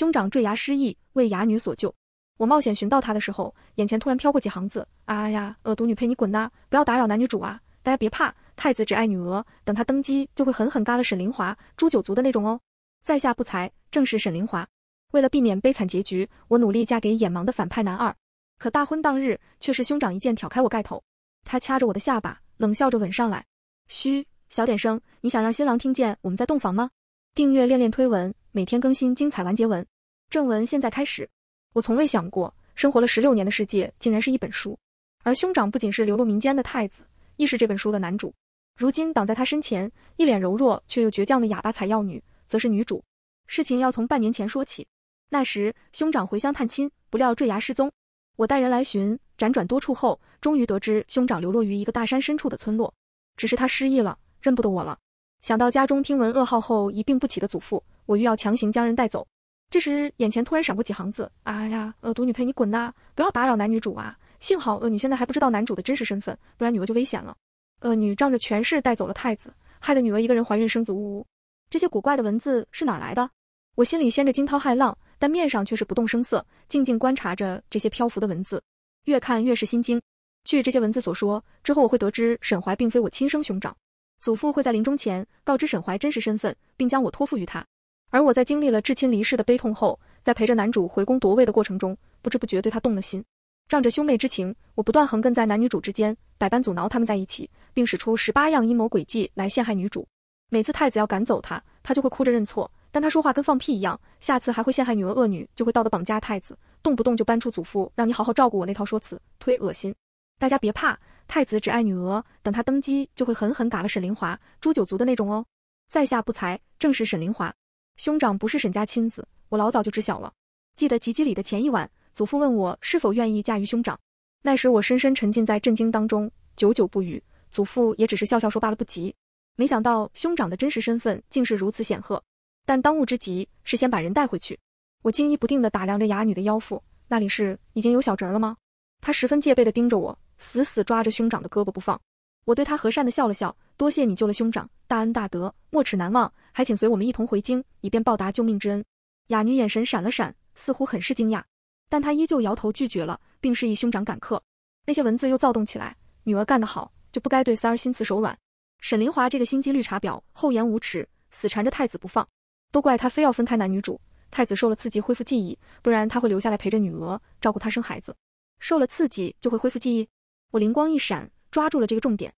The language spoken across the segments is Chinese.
兄长坠崖失忆，为哑女所救。我冒险寻到他的时候，眼前突然飘过几行字：啊呀，恶毒女配你滚呐！不要打扰男女主啊！大家别怕，太子只爱女娥，等他登基就会狠狠嘎了沈灵华，诛九族的那种哦。在下不才，正是沈灵华。为了避免悲惨结局，我努力嫁给眼盲的反派男二。可大婚当日，却是兄长一剑挑开我盖头，他掐着我的下巴，冷笑着吻上来。嘘，小点声，你想让新郎听见我们在洞房吗？订阅恋恋推文。每天更新精彩完结文，正文现在开始。我从未想过，生活了十六年的世界竟然是一本书。而兄长不仅是流落民间的太子，亦是这本书的男主。如今挡在他身前，一脸柔弱却又倔强的哑巴采药女，则是女主。事情要从半年前说起。那时兄长回乡探亲，不料坠崖失踪。我带人来寻，辗转多处后，终于得知兄长流落于一个大山深处的村落。只是他失忆了，认不得我了。想到家中听闻噩耗后一病不起的祖父。我欲要强行将人带走，这时眼前突然闪过几行字。哎呀，恶毒女配你滚呐！不要打扰男女主啊！幸好恶女现在还不知道男主的真实身份，不然女儿就危险了。恶女仗着权势带走了太子，害得女儿一个人怀孕生子。呜呜，这些古怪的文字是哪来的？我心里掀着惊涛骇浪，但面上却是不动声色，静静观察着这些漂浮的文字。越看越是心惊。据这些文字所说，之后我会得知沈怀并非我亲生兄长，祖父会在临终前告知沈怀真实身份，并将我托付于他。而我在经历了至亲离世的悲痛后，在陪着男主回宫夺位的过程中，不知不觉对他动了心，仗着兄妹之情，我不断横亘在男女主之间，百般阻挠他们在一起，并使出十八样阴谋诡计来陷害女主。每次太子要赶走他，他就会哭着认错，但他说话跟放屁一样，下次还会陷害女儿恶女，就会道德绑架太子，动不动就搬出祖父让你好好照顾我那套说辞，忒恶心。大家别怕，太子只爱女儿，等他登基就会狠狠打了沈灵华诛九族的那种哦。在下不才，正是沈灵华。兄长不是沈家亲子，我老早就知晓了。记得吉笄礼的前一晚，祖父问我是否愿意嫁于兄长，那时我深深沉浸在震惊当中，久久不语。祖父也只是笑笑说罢了，不急。没想到兄长的真实身份竟是如此显赫，但当务之急是先把人带回去。我惊疑不定地打量着哑女的腰腹，那里是已经有小侄了吗？她十分戒备地盯着我，死死抓着兄长的胳膊不放。我对他和善的笑了笑，多谢你救了兄长，大恩大德，没齿难忘。还请随我们一同回京，以便报答救命之恩。哑女眼神闪了闪，似乎很是惊讶，但她依旧摇头拒绝了，并示意兄长赶客。那些文字又躁动起来。女儿干得好，就不该对三儿心慈手软。沈凌华这个心机绿茶婊，厚颜无耻，死缠着太子不放。都怪他非要分开男女主，太子受了刺激恢复记忆，不然他会留下来陪着女儿照顾她生孩子。受了刺激就会恢复记忆？我灵光一闪，抓住了这个重点。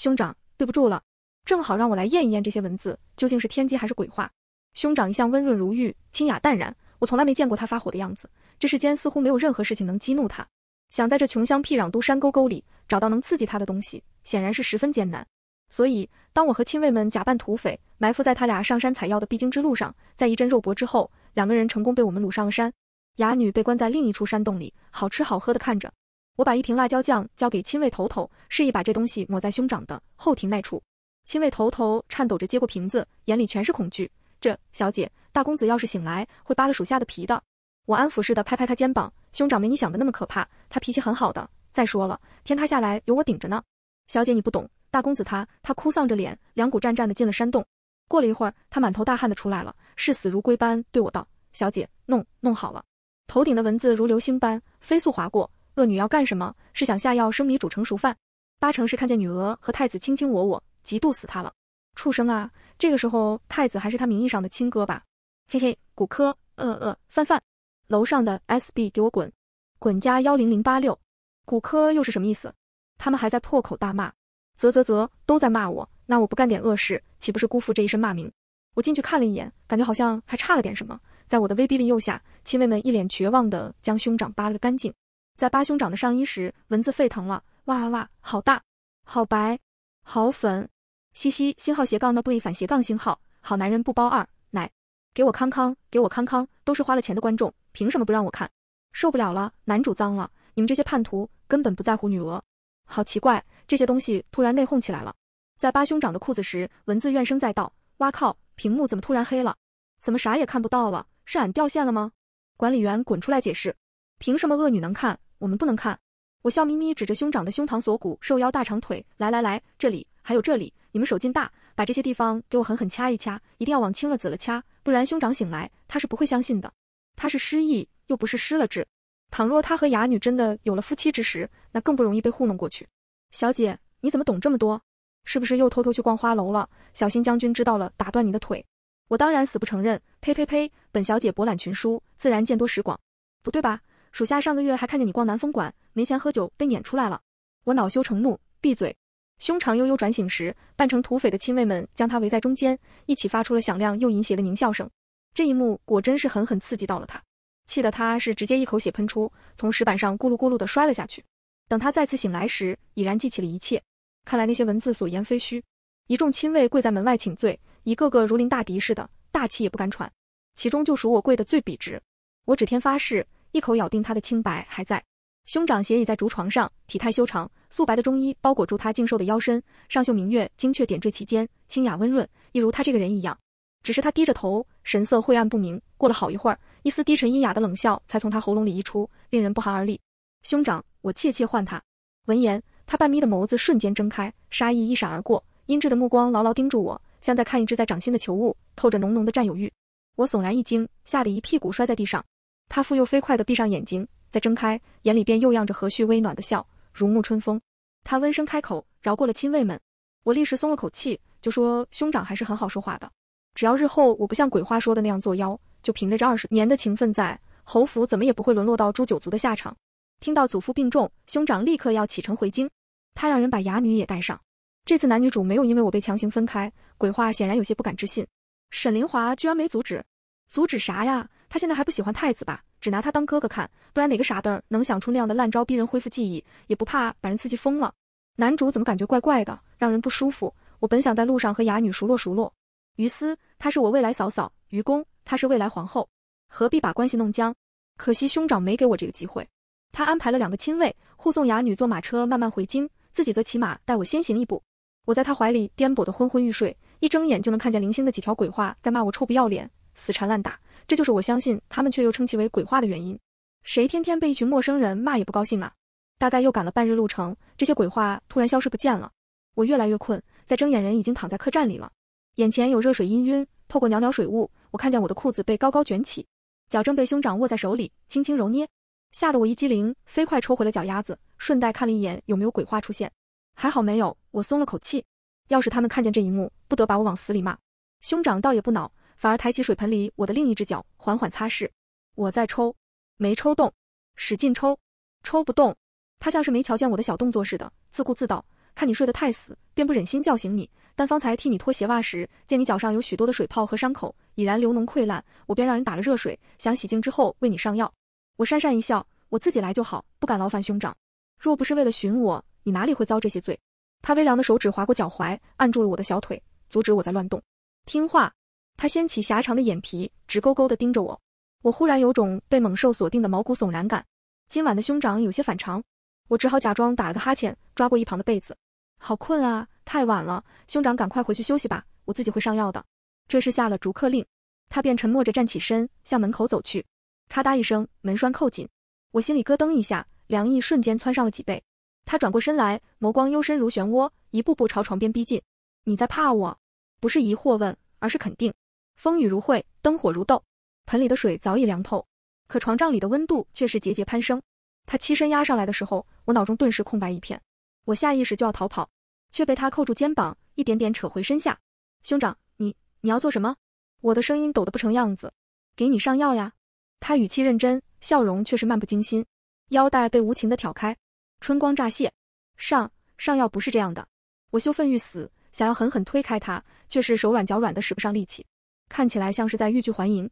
兄长，对不住了，正好让我来验一验这些文字究竟是天机还是鬼话。兄长一向温润如玉，清雅淡然，我从来没见过他发火的样子。这世间似乎没有任何事情能激怒他。想在这穷乡僻壤都山沟沟里找到能刺激他的东西，显然是十分艰难。所以，当我和亲卫们假扮土匪，埋伏在他俩上山采药的必经之路上，在一阵肉搏之后，两个人成功被我们掳上了山。哑女被关在另一处山洞里，好吃好喝的看着。我把一瓶辣椒酱交给亲卫头头，示意把这东西抹在兄长的后庭那处。亲卫头头颤抖着接过瓶子，眼里全是恐惧。这小姐，大公子要是醒来，会扒了属下的皮的。我安抚似的拍拍他肩膀，兄长没你想的那么可怕，他脾气很好的。再说了，天塌下来有我顶着呢。小姐，你不懂，大公子他……他哭丧着脸，两股战战的进了山洞。过了一会儿，他满头大汗的出来了，视死如归般对我道：“小姐，弄弄好了。”头顶的文字如流星般飞速划过。恶女要干什么？是想下药，生米煮成熟饭。八成是看见女娥和太子卿卿我我，嫉妒死他了。畜生啊！这个时候太子还是他名义上的亲哥吧？嘿嘿，骨科，呃呃，范范，楼上的 sb 给我滚！滚加幺零零八六，骨科又是什么意思？他们还在破口大骂。啧啧啧，都在骂我，那我不干点恶事，岂不是辜负这一身骂名？我进去看了一眼，感觉好像还差了点什么。在我的威逼利诱下，亲卫们一脸绝望的将兄长扒了个干净。在八兄长的上衣时，文字沸腾了，哇哇哇，好大，好白，好粉，嘻嘻，星号斜杠那不一反斜杠星号，好男人不包二奶，给我康康，给我康康，都是花了钱的观众，凭什么不让我看？受不了了，男主脏了，你们这些叛徒根本不在乎女鹅，好奇怪，这些东西突然内讧起来了。在八兄长的裤子时，文字怨声载道，哇靠，屏幕怎么突然黑了？怎么啥也看不到了？是俺掉线了吗？管理员滚出来解释，凭什么恶女能看？我们不能看，我笑眯眯指着兄长的胸膛、锁骨、瘦腰、大长腿，来来来，这里还有这里，你们手劲大，把这些地方给我狠狠掐一掐，一定要往青了紫了掐，不然兄长醒来他是不会相信的。他是失忆又不是失了智，倘若他和哑女真的有了夫妻之实，那更不容易被糊弄过去。小姐你怎么懂这么多？是不是又偷偷去逛花楼了？小心将军知道了打断你的腿！我当然死不承认，呸呸呸！本小姐博览群书，自然见多识广，不对吧？属下上个月还看见你逛南风馆，没钱喝酒被撵出来了。我恼羞成怒，闭嘴！兄长悠悠转醒时，扮成土匪的亲卫们将他围在中间，一起发出了响亮又淫邪的狞笑声。这一幕果真是狠狠刺激到了他，气得他是直接一口血喷出，从石板上咕噜咕噜的摔了下去。等他再次醒来时，已然记起了一切。看来那些文字所言非虚。一众亲卫跪在门外请罪，一个个如临大敌似的，大气也不敢喘。其中就属我跪得最笔直，我指天发誓。一口咬定他的清白还在。兄长斜倚在竹床上，体态修长，素白的中衣包裹住他精瘦的腰身，上绣明月，精确点缀其间，清雅温润，一如他这个人一样。只是他低着头，神色晦暗不明。过了好一会儿，一丝低沉阴哑的冷笑才从他喉咙里溢出，令人不寒而栗。兄长，我切切唤他。闻言，他半眯的眸子瞬间睁开，杀意一闪而过，阴鸷的目光牢牢盯住我，像在看一只在掌心的球物，透着浓浓的占有欲。我悚然一惊，吓得一屁股摔在地上。他复又飞快地闭上眼睛，再睁开，眼里便又漾着和煦微暖的笑，如沐春风。他温声开口，饶过了亲卫们，我立时松了口气，就说：“兄长还是很好说话的，只要日后我不像鬼话说的那样作妖，就凭着这二十年的情分，在侯府怎么也不会沦落到诛九族的下场。”听到祖父病重，兄长立刻要启程回京，他让人把哑女也带上。这次男女主没有因为我被强行分开，鬼话显然有些不敢置信，沈凌华居然没阻止，阻止啥呀？他现在还不喜欢太子吧，只拿他当哥哥看。不然哪个傻子能想出那样的烂招逼人恢复记忆，也不怕把人刺激疯了。男主怎么感觉怪怪的，让人不舒服？我本想在路上和哑女熟络熟络，于斯，她是我未来嫂嫂；于公，她是未来皇后，何必把关系弄僵？可惜兄长没给我这个机会。他安排了两个亲卫护送哑女坐马车慢慢回京，自己则骑马带我先行一步。我在他怀里颠簸的昏昏欲睡，一睁眼就能看见零星的几条鬼话在骂我臭不要脸，死缠烂打。这就是我相信他们却又称其为鬼话的原因。谁天天被一群陌生人骂也不高兴啊！大概又赶了半日路程，这些鬼话突然消失不见了。我越来越困，在睁眼人已经躺在客栈里了。眼前有热水氤氲，透过袅袅水雾，我看见我的裤子被高高卷起，脚正被兄长握在手里，轻轻揉捏，吓得我一激灵，飞快抽回了脚丫子，顺带看了一眼有没有鬼话出现，还好没有，我松了口气。要是他们看见这一幕，不得把我往死里骂。兄长倒也不恼。反而抬起水盆里我的另一只脚，缓缓擦拭。我在抽，没抽动，使劲抽，抽不动。他像是没瞧见我的小动作似的，自顾自道：“看你睡得太死，便不忍心叫醒你。但方才替你脱鞋袜时，见你脚上有许多的水泡和伤口，已然流脓溃烂，我便让人打了热水，想洗净之后为你上药。”我讪讪一笑：“我自己来就好，不敢劳烦兄长。若不是为了寻我，你哪里会遭这些罪？”他微凉的手指划过脚踝，按住了我的小腿，阻止我在乱动。听话。他掀起狭长的眼皮，直勾勾地盯着我。我忽然有种被猛兽锁定的毛骨悚然感。今晚的兄长有些反常，我只好假装打了个哈欠，抓过一旁的被子。好困啊，太晚了，兄长赶快回去休息吧，我自己会上药的。这是下了逐客令。他便沉默着站起身，向门口走去。咔嗒一声，门栓扣紧。我心里咯噔一下，凉意瞬间窜上了脊背。他转过身来，眸光幽深如漩涡，一步步朝床边逼近。你在怕我？不是疑惑问，而是肯定。风雨如晦，灯火如豆，盆里的水早已凉透，可床帐里的温度却是节节攀升。他欺身压上来的时候，我脑中顿时空白一片，我下意识就要逃跑，却被他扣住肩膀，一点点扯回身下。兄长，你你要做什么？我的声音抖得不成样子。给你上药呀。他语气认真，笑容却是漫不经心。腰带被无情的挑开，春光乍泄。上上药不是这样的。我羞愤欲死，想要狠狠推开他，却是手软脚软的使不上力气。看起来像是在欲拒还迎，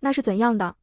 那是怎样的？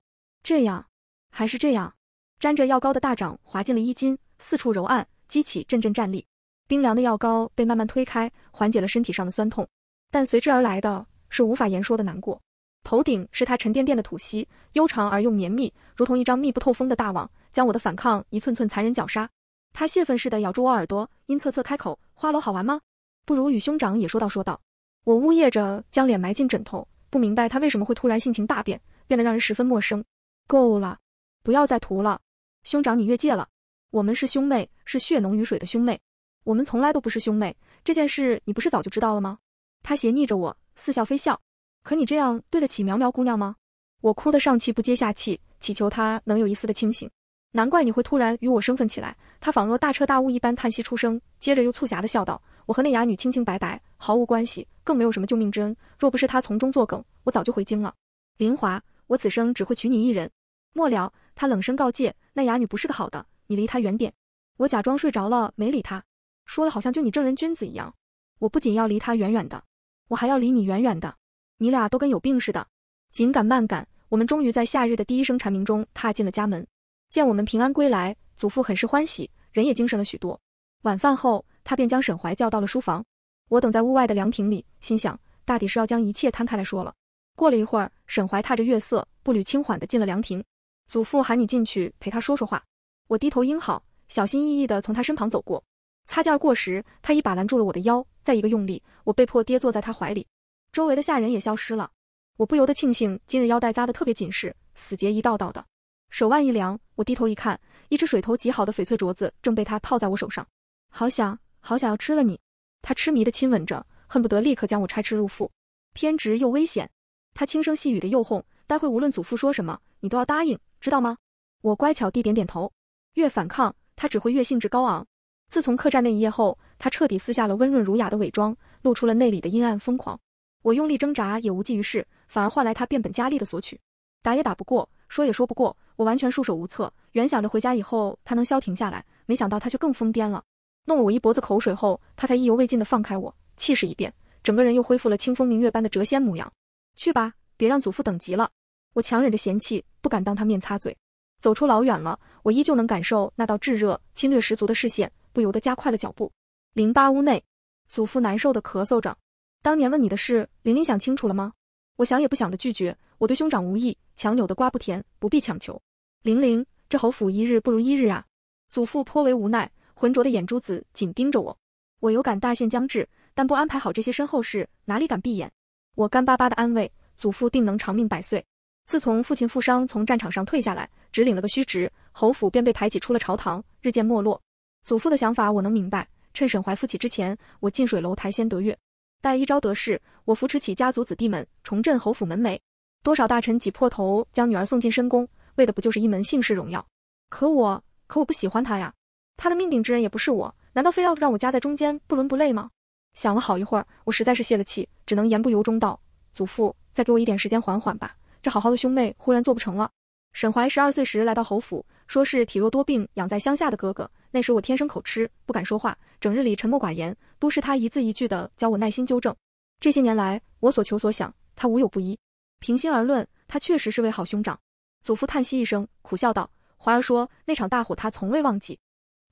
这样，还是这样？沾着药膏的大掌滑进了衣襟，四处揉按，激起阵阵战栗。冰凉的药膏被慢慢推开，缓解了身体上的酸痛，但随之而来的是无法言说的难过。头顶是他沉甸甸的吐息，悠长而又绵密，如同一张密不透风的大网，将我的反抗一寸寸残忍绞杀。他泄愤似的咬住我耳朵，阴恻恻开口：“花楼好玩吗？不如与兄长也说道说道。”我呜咽着，将脸埋进枕头。不明白他为什么会突然性情大变，变得让人十分陌生。够了，不要再涂了，兄长你越界了。我们是兄妹，是血浓于水的兄妹，我们从来都不是兄妹。这件事你不是早就知道了吗？他斜睨着我，似笑非笑。可你这样对得起苗苗姑娘吗？我哭得上气不接下气，祈求他能有一丝的清醒。难怪你会突然与我生分起来。他仿若大彻大悟一般叹息出声，接着又促狭的笑道。我和那哑女清清白白，毫无关系，更没有什么救命之恩。若不是她从中作梗，我早就回京了。林华，我此生只会娶你一人。末了，他冷声告诫那哑女不是个好的，你离她远点。我假装睡着了，没理他。说的好像就你正人君子一样。我不仅要离她远远的，我还要离你远远的。你俩都跟有病似的。紧赶慢赶，我们终于在夏日的第一声蝉鸣中踏进了家门。见我们平安归来，祖父很是欢喜，人也精神了许多。晚饭后。他便将沈怀叫到了书房，我等在屋外的凉亭里，心想大抵是要将一切摊开来说了。过了一会儿，沈怀踏着月色，步履轻缓地进了凉亭。祖父喊你进去陪他说说话。我低头应好，小心翼翼地从他身旁走过。擦肩而过时，他一把拦住了我的腰，再一个用力，我被迫跌坐在他怀里。周围的下人也消失了，我不由得庆幸今日腰带扎的特别紧实，死结一道道的。手腕一凉，我低头一看，一只水头极好的翡翠镯子正被他套在我手上，好想。好想要吃了你，他痴迷的亲吻着，恨不得立刻将我拆吃入腹。偏执又危险，他轻声细语的诱哄，待会无论祖父说什么，你都要答应，知道吗？我乖巧地点点头。越反抗，他只会越兴致高昂。自从客栈那一夜后，他彻底撕下了温润儒雅的伪装，露出了内里的阴暗疯狂。我用力挣扎也无济于事，反而换来他变本加厉的索取。打也打不过，说也说不过，我完全束手无策。原想着回家以后他能消停下来，没想到他却更疯癫了。弄了我一脖子口水后，他才意犹未尽的放开我，气势一变，整个人又恢复了清风明月般的谪仙模样。去吧，别让祖父等急了。我强忍着嫌弃，不敢当他面擦嘴。走出老远了，我依旧能感受那道炙热、侵略十足的视线，不由得加快了脚步。零八屋内，祖父难受的咳嗽着。当年问你的事，玲玲想清楚了吗？我想也不想的拒绝，我对兄长无意，强扭的瓜不甜，不必强求。玲玲，这侯府一日不如一日啊。祖父颇为无奈。浑浊的眼珠子紧盯着我，我有感大限将至，但不安排好这些身后事，哪里敢闭眼？我干巴巴的安慰祖父，定能长命百岁。自从父亲负伤从战场上退下来，只领了个虚职，侯府便被排挤出了朝堂，日渐没落。祖父的想法我能明白，趁沈怀复起之前，我近水楼台先得月，待一朝得势，我扶持起家族子弟们，重振侯府门楣。多少大臣挤破头将女儿送进深宫，为的不就是一门姓氏荣耀？可我，可我不喜欢他呀。他的命定之人也不是我，难道非要让我夹在中间不伦不类吗？想了好一会儿，我实在是泄了气，只能言不由衷道：“祖父，再给我一点时间缓缓吧。这好好的兄妹忽然做不成了。”沈怀十二岁时来到侯府，说是体弱多病，养在乡下的哥哥。那时我天生口吃，不敢说话，整日里沉默寡言，都是他一字一句的教我耐心纠正。这些年来，我所求所想，他无有不依。平心而论，他确实是位好兄长。祖父叹息一声，苦笑道：“怀儿说，那场大火他从未忘记。”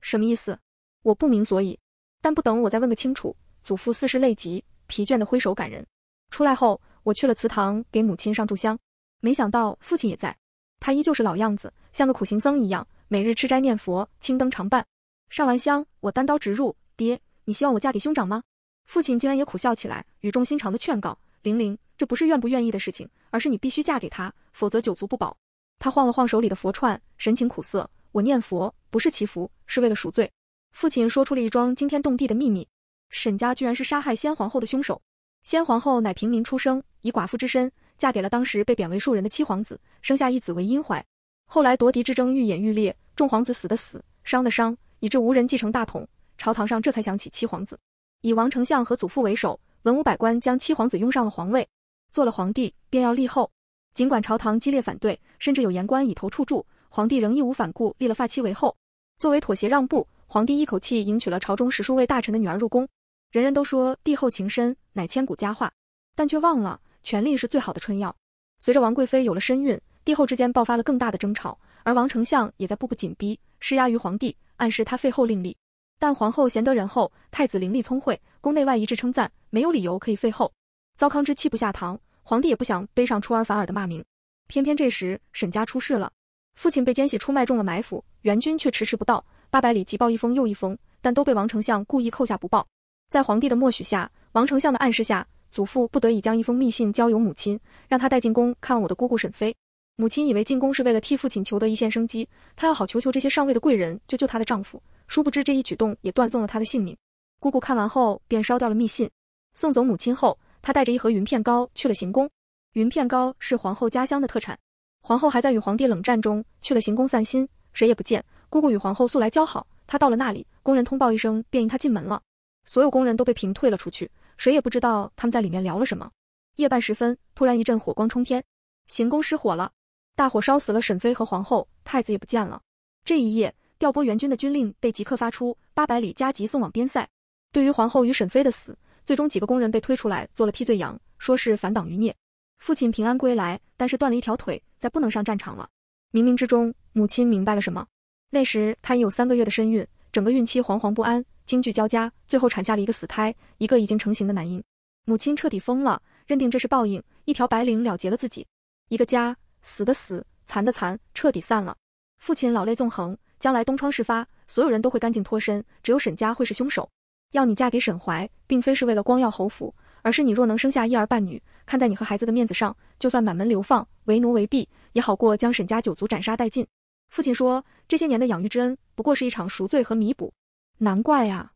什么意思？我不明所以，但不等我再问个清楚，祖父似是累极，疲倦的挥手赶人。出来后，我去了祠堂给母亲上柱香，没想到父亲也在，他依旧是老样子，像个苦行僧一样，每日吃斋念佛，青灯常伴。上完香，我单刀直入：“爹，你希望我嫁给兄长吗？”父亲竟然也苦笑起来，语重心长的劝告：“玲玲，这不是愿不愿意的事情，而是你必须嫁给他，否则九族不保。”他晃了晃手里的佛串，神情苦涩。我念佛不是祈福，是为了赎罪。父亲说出了一桩惊天动地的秘密：沈家居然是杀害先皇后的凶手。先皇后乃平民出生，以寡妇之身嫁给了当时被贬为庶人的七皇子，生下一子为殷怀。后来夺嫡之争愈演愈烈，众皇子死的死，伤的伤，以致无人继承大统。朝堂上这才想起七皇子，以王丞相和祖父为首，文武百官将七皇子拥上了皇位，做了皇帝便要立后。尽管朝堂激烈反对，甚至有言官以头触柱。皇帝仍义无反顾，立了发妻为后。作为妥协让步，皇帝一口气迎娶了朝中十数位大臣的女儿入宫。人人都说帝后情深，乃千古佳话，但却忘了权力是最好的春药。随着王贵妃有了身孕，帝后之间爆发了更大的争吵，而王丞相也在步步紧逼，施压于皇帝，暗示他废后另立。但皇后贤德仁厚，太子伶俐聪慧，宫内外一致称赞，没有理由可以废后。糟糠之妻不下堂，皇帝也不想背上出尔反尔的骂名。偏偏这时沈家出事了。父亲被奸细出卖，中了埋伏，援军却迟迟不到。八百里急报一封又一封，但都被王丞相故意扣下不报。在皇帝的默许下，王丞相的暗示下，祖父不得已将一封密信交由母亲，让他带进宫看望我的姑姑沈妃。母亲以为进宫是为了替父亲求得一线生机，她要好求求这些上位的贵人，救救她的丈夫。殊不知这一举动也断送了她的性命。姑姑看完后便烧掉了密信。送走母亲后，她带着一盒云片糕去了行宫。云片糕是皇后家乡的特产。皇后还在与皇帝冷战中，去了行宫散心，谁也不见。姑姑与皇后素来交好，她到了那里，宫人通报一声，便迎她进门了。所有宫人都被屏退了出去，谁也不知道他们在里面聊了什么。夜半时分，突然一阵火光冲天，行宫失火了，大火烧死了沈妃和皇后，太子也不见了。这一夜，调拨援军的军令被即刻发出，八百里加急送往边塞。对于皇后与沈妃的死，最终几个宫人被推出来做了替罪羊，说是反党余孽。父亲平安归来，但是断了一条腿，再不能上战场了。冥冥之中，母亲明白了什么？那时她已有三个月的身孕，整个孕期惶惶不安，惊惧交加，最后产下了一个死胎，一个已经成型的男婴。母亲彻底疯了，认定这是报应，一条白绫了结了自己。一个家，死的死，残的残，彻底散了。父亲老泪纵横，将来东窗事发，所有人都会干净脱身，只有沈家会是凶手。要你嫁给沈怀，并非是为了光耀侯府。而是你若能生下一儿半女，看在你和孩子的面子上，就算满门流放为奴为婢也好过将沈家九族斩杀殆尽。父亲说，这些年的养育之恩不过是一场赎罪和弥补，难怪呀！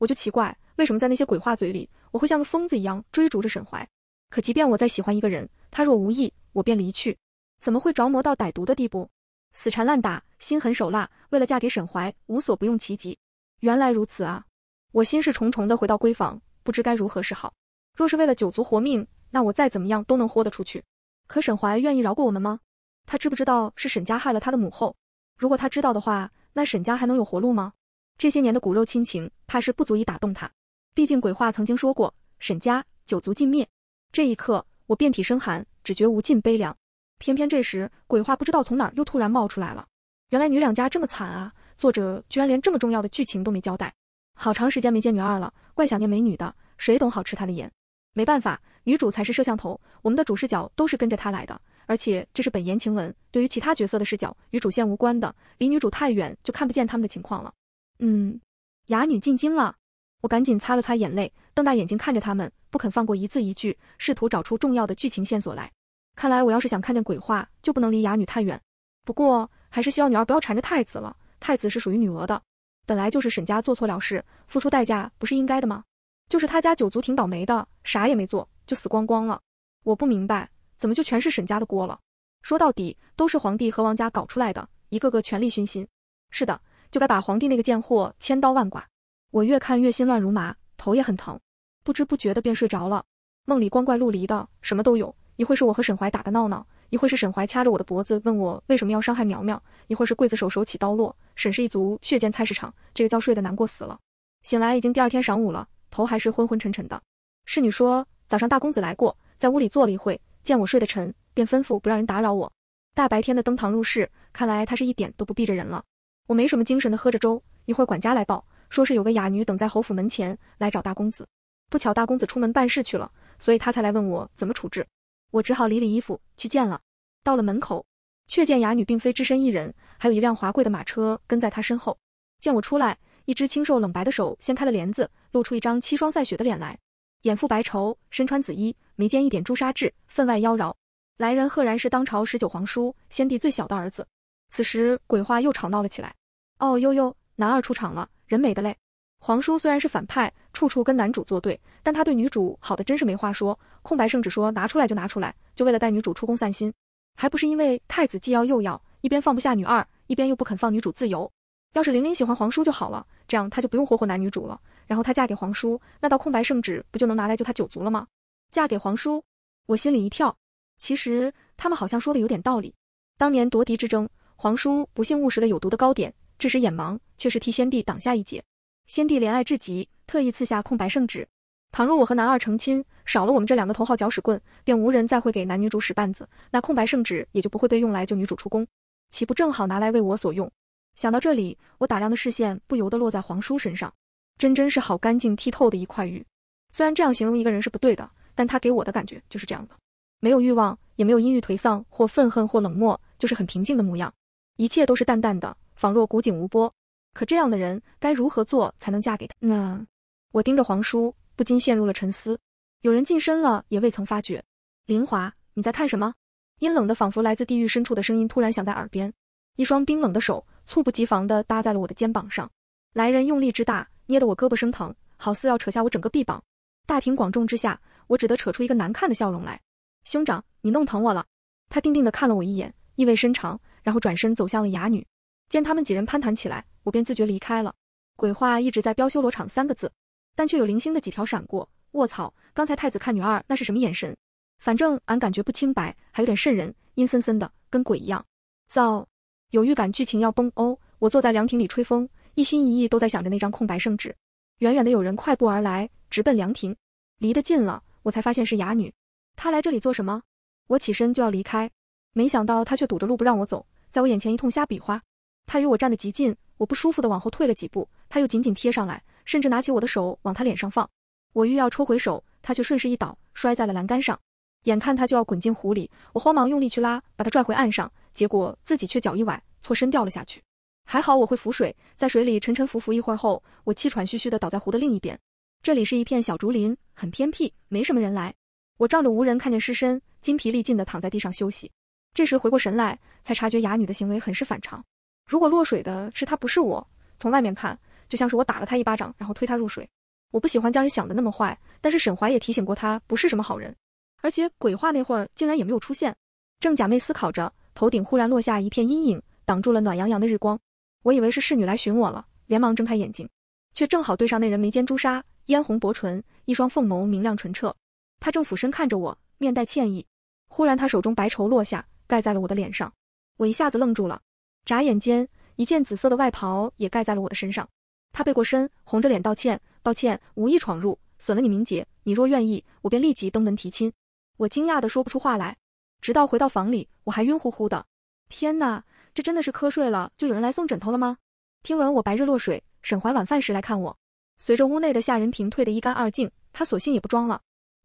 我就奇怪，为什么在那些鬼话嘴里，我会像个疯子一样追逐着沈怀？可即便我再喜欢一个人，他若无意，我便离去，怎么会着魔到歹毒的地步，死缠烂打，心狠手辣，为了嫁给沈怀无所不用其极？原来如此啊！我心事重重的回到闺房，不知该如何是好。若是为了九族活命，那我再怎么样都能豁得出去。可沈怀愿意饶过我们吗？他知不知道是沈家害了他的母后？如果他知道的话，那沈家还能有活路吗？这些年的骨肉亲情，怕是不足以打动他。毕竟鬼话曾经说过，沈家九族尽灭。这一刻，我遍体生寒，只觉无尽悲凉。偏偏这时，鬼话不知道从哪儿又突然冒出来了。原来女两家这么惨啊！作者居然连这么重要的剧情都没交代。好长时间没见女二了，怪想念美女的。谁懂好吃她的盐？没办法，女主才是摄像头，我们的主视角都是跟着她来的。而且这是本言情文，对于其他角色的视角与主线无关的，离女主太远就看不见他们的情况了。嗯，哑女进京了，我赶紧擦了擦眼泪，瞪大眼睛看着他们，不肯放过一字一句，试图找出重要的剧情线索来。看来我要是想看见鬼话，就不能离哑女太远。不过还是希望女儿不要缠着太子了，太子是属于女娥的，本来就是沈家做错了事，付出代价不是应该的吗？就是他家九族挺倒霉的，啥也没做就死光光了。我不明白，怎么就全是沈家的锅了？说到底，都是皇帝和王家搞出来的，一个个权力熏心。是的，就该把皇帝那个贱货千刀万剐。我越看越心乱如麻，头也很疼，不知不觉的便睡着了。梦里光怪陆离的，什么都有。一会是我和沈怀打的闹闹，一会是沈怀掐着我的脖子问我为什么要伤害苗苗，一会是刽子手手起刀落，沈氏一族血溅菜市场。这个觉睡得难过死了。醒来已经第二天晌午了。头还是昏昏沉沉的。侍女说，早上大公子来过，在屋里坐了一会，见我睡得沉，便吩咐不让人打扰我。大白天的登堂入室，看来他是一点都不避着人了。我没什么精神的喝着粥，一会儿管家来报，说是有个哑女等在侯府门前来找大公子，不巧大公子出门办事去了，所以他才来问我怎么处置。我只好理理衣服去见了。到了门口，却见哑女并非只身一人，还有一辆华贵的马车跟在她身后。见我出来，一只清瘦冷白的手掀开了帘子。露出一张凄霜赛雪的脸来，眼覆白绸，身穿紫衣，眉间一点朱砂痣，分外妖娆。来人赫然是当朝十九皇叔，先帝最小的儿子。此时鬼话又吵闹了起来。哦呦呦，男二出场了，人美的嘞。皇叔虽然是反派，处处跟男主作对，但他对女主好的真是没话说。空白圣旨说拿出来就拿出来，就为了带女主出宫散心，还不是因为太子既要又要，一边放不下女二，一边又不肯放女主自由。要是玲玲喜欢皇叔就好了，这样他就不用活活男女主了。然后她嫁给皇叔，那道空白圣旨不就能拿来救她九族了吗？嫁给皇叔，我心里一跳。其实他们好像说的有点道理。当年夺嫡之争，皇叔不幸误食了有毒的糕点，致使眼盲，却是替先帝挡下一劫。先帝怜爱至极，特意赐下空白圣旨。倘若我和男二成亲，少了我们这两个头号搅屎棍，便无人再会给男女主使绊子，那空白圣旨也就不会被用来救女主出宫，岂不正好拿来为我所用？想到这里，我打量的视线不由得落在皇叔身上。真真是好干净剔透的一块玉，虽然这样形容一个人是不对的，但他给我的感觉就是这样的，没有欲望，也没有阴郁颓丧或愤恨或冷漠，就是很平静的模样，一切都是淡淡的，仿若古井无波。可这样的人该如何做才能嫁给他？我盯着皇叔，不禁陷入了沉思。有人近身了也未曾发觉。林华，你在看什么？阴冷的仿佛来自地狱深处的声音突然响在耳边，一双冰冷的手猝不及防地搭在了我的肩膀上。来人用力之大。捏得我胳膊生疼，好似要扯下我整个臂膀。大庭广众之下，我只得扯出一个难看的笑容来。兄长，你弄疼我了。他定定地看了我一眼，意味深长，然后转身走向了哑女。见他们几人攀谈起来，我便自觉离开了。鬼话一直在标修罗场三个字，但却有零星的几条闪过。卧槽，刚才太子看女二那是什么眼神？反正俺感觉不清白，还有点渗人，阴森森的，跟鬼一样。早有预感剧情要崩哦。我坐在凉亭里吹风。一心一意都在想着那张空白圣旨。远远的有人快步而来，直奔凉亭。离得近了，我才发现是哑女。她来这里做什么？我起身就要离开，没想到她却堵着路不让我走，在我眼前一通瞎比划。她与我站得极近，我不舒服的往后退了几步，她又紧紧贴上来，甚至拿起我的手往她脸上放。我欲要抽回手，她却顺势一倒，摔在了栏杆上。眼看她就要滚进湖里，我慌忙用力去拉，把她拽回岸上，结果自己却脚一崴，错身掉了下去。还好我会浮水，在水里沉沉浮浮一会儿后，我气喘吁吁地倒在湖的另一边。这里是一片小竹林，很偏僻，没什么人来。我仗着无人看见尸身，筋疲力尽地躺在地上休息。这时回过神来，才察觉哑女的行为很是反常。如果落水的是她，不是我，从外面看就像是我打了她一巴掌，然后推她入水。我不喜欢将人想的那么坏，但是沈淮也提醒过她不是什么好人。而且鬼话那会儿竟然也没有出现。正假寐思考着，头顶忽然落下一片阴影，挡住了暖洋洋的日光。我以为是侍女来寻我了，连忙睁开眼睛，却正好对上那人眉间朱砂，嫣红薄唇，一双凤眸明亮纯澈。他正俯身看着我，面带歉意。忽然，他手中白绸落下，盖在了我的脸上。我一下子愣住了。眨眼间，一件紫色的外袍也盖在了我的身上。他背过身，红着脸道歉：“抱歉，无意闯入，损了你名节。你若愿意，我便立即登门提亲。”我惊讶地说不出话来。直到回到房里，我还晕乎乎的。天哪！这真的是瞌睡了就有人来送枕头了吗？听闻我白日落水，沈怀晚饭时来看我。随着屋内的夏人屏退得一干二净，他索性也不装了。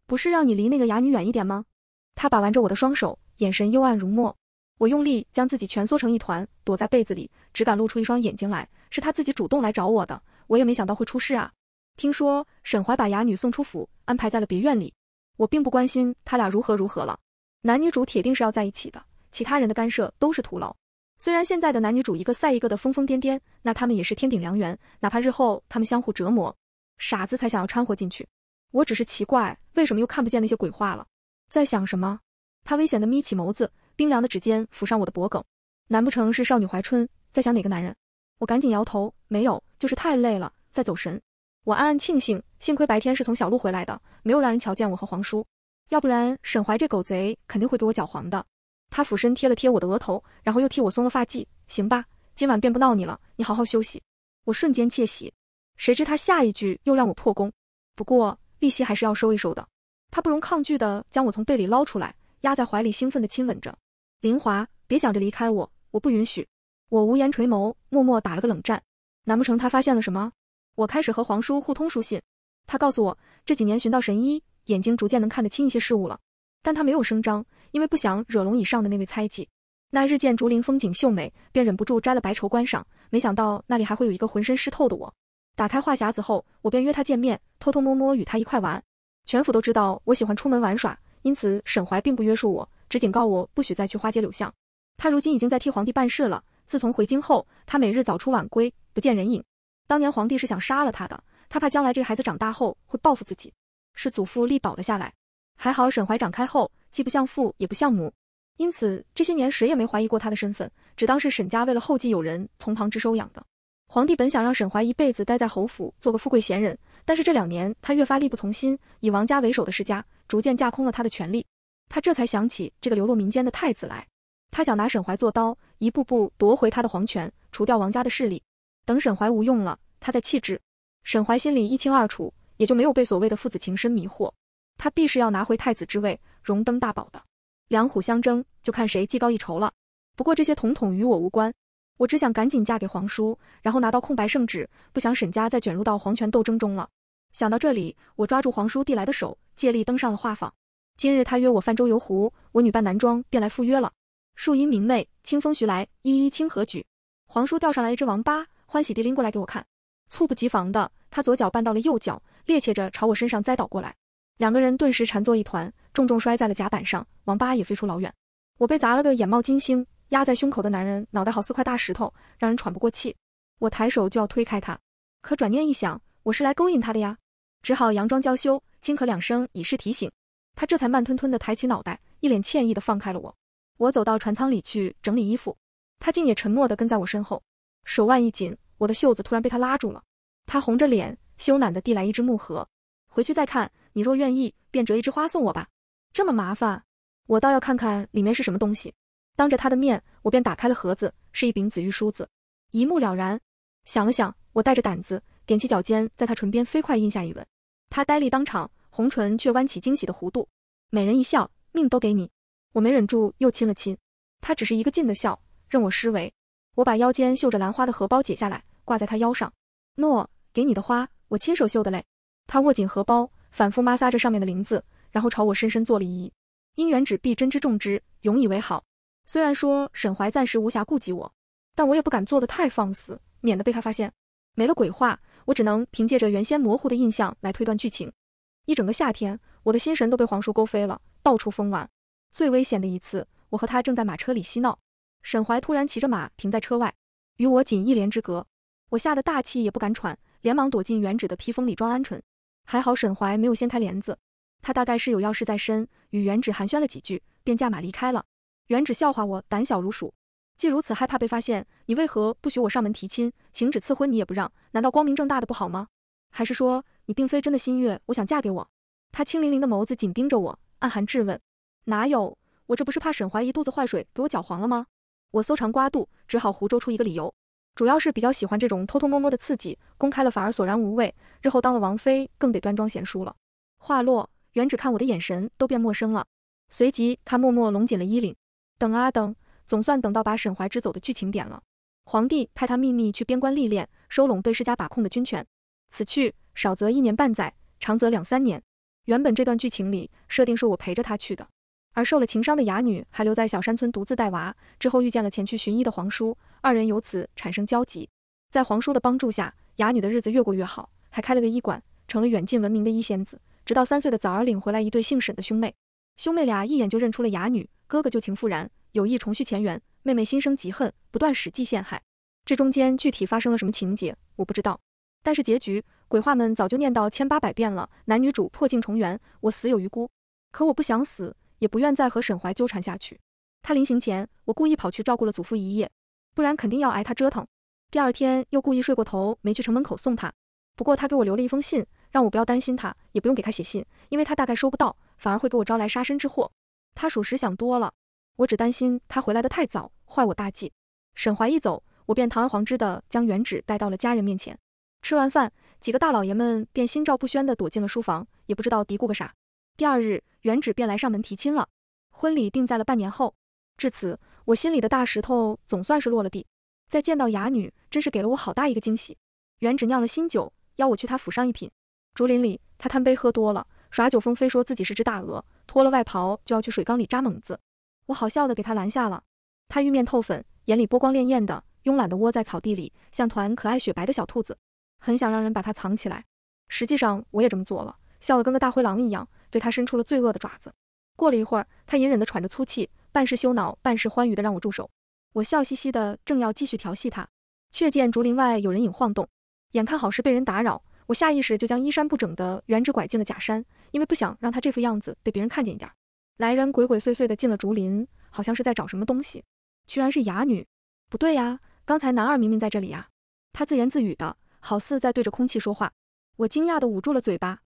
不是让你离那个哑女远一点吗？他把玩着我的双手，眼神幽暗如墨。我用力将自己蜷缩成一团，躲在被子里，只敢露出一双眼睛来。是他自己主动来找我的，我也没想到会出事啊。听说沈怀把哑女送出府，安排在了别院里。我并不关心他俩如何如何了，男女主铁定是要在一起的，其他人的干涉都是徒劳。虽然现在的男女主一个赛一个的疯疯癫癫，那他们也是天顶良缘，哪怕日后他们相互折磨，傻子才想要掺和进去。我只是奇怪，为什么又看不见那些鬼话了？在想什么？他危险的眯起眸子，冰凉的指尖抚上我的脖梗，难不成是少女怀春，在想哪个男人？我赶紧摇头，没有，就是太累了，在走神。我暗暗庆幸，幸亏白天是从小路回来的，没有让人瞧见我和黄叔，要不然沈怀这狗贼肯定会给我搅黄的。他俯身贴了贴我的额头，然后又替我松了发髻。行吧，今晚便不闹你了，你好好休息。我瞬间窃喜，谁知他下一句又让我破功。不过利息还是要收一收的。他不容抗拒的将我从被里捞出来，压在怀里，兴奋的亲吻着。林华，别想着离开我，我不允许。我无言垂眸，默默打了个冷战。难不成他发现了什么？我开始和皇叔互通书信。他告诉我这几年寻到神医，眼睛逐渐能看得清一些事物了，但他没有声张。因为不想惹龙椅上的那位猜忌，那日见竹林风景秀美，便忍不住摘了白绸观赏。没想到那里还会有一个浑身湿透的我。打开话匣子后，我便约他见面，偷偷摸摸与他一块玩。全府都知道我喜欢出门玩耍，因此沈怀并不约束我，只警告我不许再去花街柳巷。他如今已经在替皇帝办事了。自从回京后，他每日早出晚归，不见人影。当年皇帝是想杀了他的，他怕将来这个孩子长大后会报复自己，是祖父力保了下来。还好沈怀长开后，既不像父也不像母，因此这些年谁也没怀疑过他的身份，只当是沈家为了后继有人从旁支收养的。皇帝本想让沈怀一辈子待在侯府做个富贵闲人，但是这两年他越发力不从心，以王家为首的世家逐渐架空了他的权力，他这才想起这个流落民间的太子来。他想拿沈怀做刀，一步步夺回他的皇权，除掉王家的势力。等沈怀无用了，他再弃之。沈怀心里一清二楚，也就没有被所谓的父子情深迷惑。他必是要拿回太子之位，荣登大宝的。两虎相争，就看谁技高一筹了。不过这些统统与我无关，我只想赶紧嫁给皇叔，然后拿到空白圣旨，不想沈家再卷入到皇权斗争中了。想到这里，我抓住皇叔递来的手，借力登上了画舫。今日他约我泛舟游湖，我女扮男装便来赴约了。树阴明媚，清风徐来，依依清荷举。皇叔钓上来一只王八，欢喜地拎过来给我看。猝不及防的，他左脚绊到了右脚，趔趄着朝我身上栽倒过来。两个人顿时缠作一团，重重摔在了甲板上，王八也飞出老远。我被砸了个眼冒金星，压在胸口的男人脑袋好似块大石头，让人喘不过气。我抬手就要推开他，可转念一想，我是来勾引他的呀，只好佯装娇羞，轻咳两声以示提醒。他这才慢吞吞地抬起脑袋，一脸歉意地放开了我。我走到船舱里去整理衣服，他竟也沉默地跟在我身后。手腕一紧，我的袖子突然被他拉住了。他红着脸，羞赧地递来一只木盒，回去再看。你若愿意，便折一枝花送我吧。这么麻烦，我倒要看看里面是什么东西。当着他的面，我便打开了盒子，是一柄紫玉梳子，一目了然。想了想，我带着胆子，踮起脚尖，在他唇边飞快印下一吻。他呆立当场，红唇却弯起惊喜的弧度，美人一笑，命都给你。我没忍住，又亲了亲。他只是一个劲的笑，任我施为。我把腰间绣着兰花的荷包解下来，挂在他腰上。诺，给你的花，我亲手绣的嘞。他握紧荷包。反复摩挲着上面的绫子，然后朝我深深做了一揖。姻缘只必珍之重之，永以为好。虽然说沈怀暂时无暇顾及我，但我也不敢做得太放肆，免得被他发现。没了鬼话，我只能凭借着原先模糊的印象来推断剧情。一整个夏天，我的心神都被黄叔勾飞了，到处疯玩。最危险的一次，我和他正在马车里嬉闹，沈怀突然骑着马停在车外，与我仅一帘之隔。我吓得大气也不敢喘，连忙躲进原纸的披风里装鹌鹑。还好沈怀没有掀开帘子，他大概是有要事在身，与原芷寒暄了几句，便驾马离开了。原芷笑话我胆小如鼠，既如此害怕被发现，你为何不许我上门提亲？请旨赐婚你也不让，难道光明正大的不好吗？还是说你并非真的心悦我想嫁给我？他清凌凌的眸子紧盯着我，暗含质问。哪有？我这不是怕沈怀一肚子坏水给我搅黄了吗？我搜肠刮肚，只好胡诌出一个理由。主要是比较喜欢这种偷偷摸摸的刺激，公开了反而索然无味。日后当了王妃，更得端庄贤淑了。话落，原只看我的眼神都变陌生了。随即，他默默拢紧了衣领，等啊等，总算等到把沈怀之走的剧情点了。皇帝派他秘密去边关历练，收拢被世家把控的军权。此去少则一年半载，长则两三年。原本这段剧情里设定是我陪着他去的。而受了情伤的哑女还留在小山村独自带娃，之后遇见了前去寻医的黄叔，二人由此产生交集。在黄叔的帮助下，哑女的日子越过越好，还开了个医馆，成了远近闻名的医仙子。直到三岁的枣儿领回来一对姓沈的兄妹，兄妹俩一眼就认出了哑女，哥哥旧情复燃，有意重续前缘，妹妹心生嫉恨，不断使计陷害。这中间具体发生了什么情节，我不知道。但是结局，鬼话们早就念到千八百遍了，男女主破镜重圆，我死有余辜，可我不想死。也不愿再和沈怀纠缠下去。他临行前，我故意跑去照顾了祖父一夜，不然肯定要挨他折腾。第二天又故意睡过头，没去城门口送他。不过他给我留了一封信，让我不要担心他，也不用给他写信，因为他大概收不到，反而会给我招来杀身之祸。他属实想多了，我只担心他回来的太早，坏我大计。沈怀一走，我便堂而皇之的将原址带到了家人面前。吃完饭，几个大老爷们便心照不宣的躲进了书房，也不知道嘀咕个啥。第二日，元芷便来上门提亲了。婚礼定在了半年后。至此，我心里的大石头总算是落了地。再见到哑女，真是给了我好大一个惊喜。元芷酿了新酒，邀我去他府上一品。竹林里，他贪杯喝多了，耍酒疯，非说自己是只大鹅，脱了外袍就要去水缸里扎猛子。我好笑的给他拦下了。他玉面透粉，眼里波光潋滟的，慵懒的窝在草地里，像团可爱雪白的小兔子，很想让人把它藏起来。实际上，我也这么做了。笑得跟个大灰狼一样，对他伸出了罪恶的爪子。过了一会儿，他隐忍地喘着粗气，半是羞恼，半是欢愉地让我住手。我笑嘻嘻的，正要继续调戏他，却见竹林外有人影晃动。眼看好是被人打扰，我下意识就将衣衫不整的原志拐进了假山，因为不想让他这副样子被别人看见一点。来人鬼鬼祟祟的进了竹林，好像是在找什么东西。居然是哑女。不对呀，刚才男二明明在这里呀。他自言自语的，好似在对着空气说话。我惊讶的捂住了嘴巴。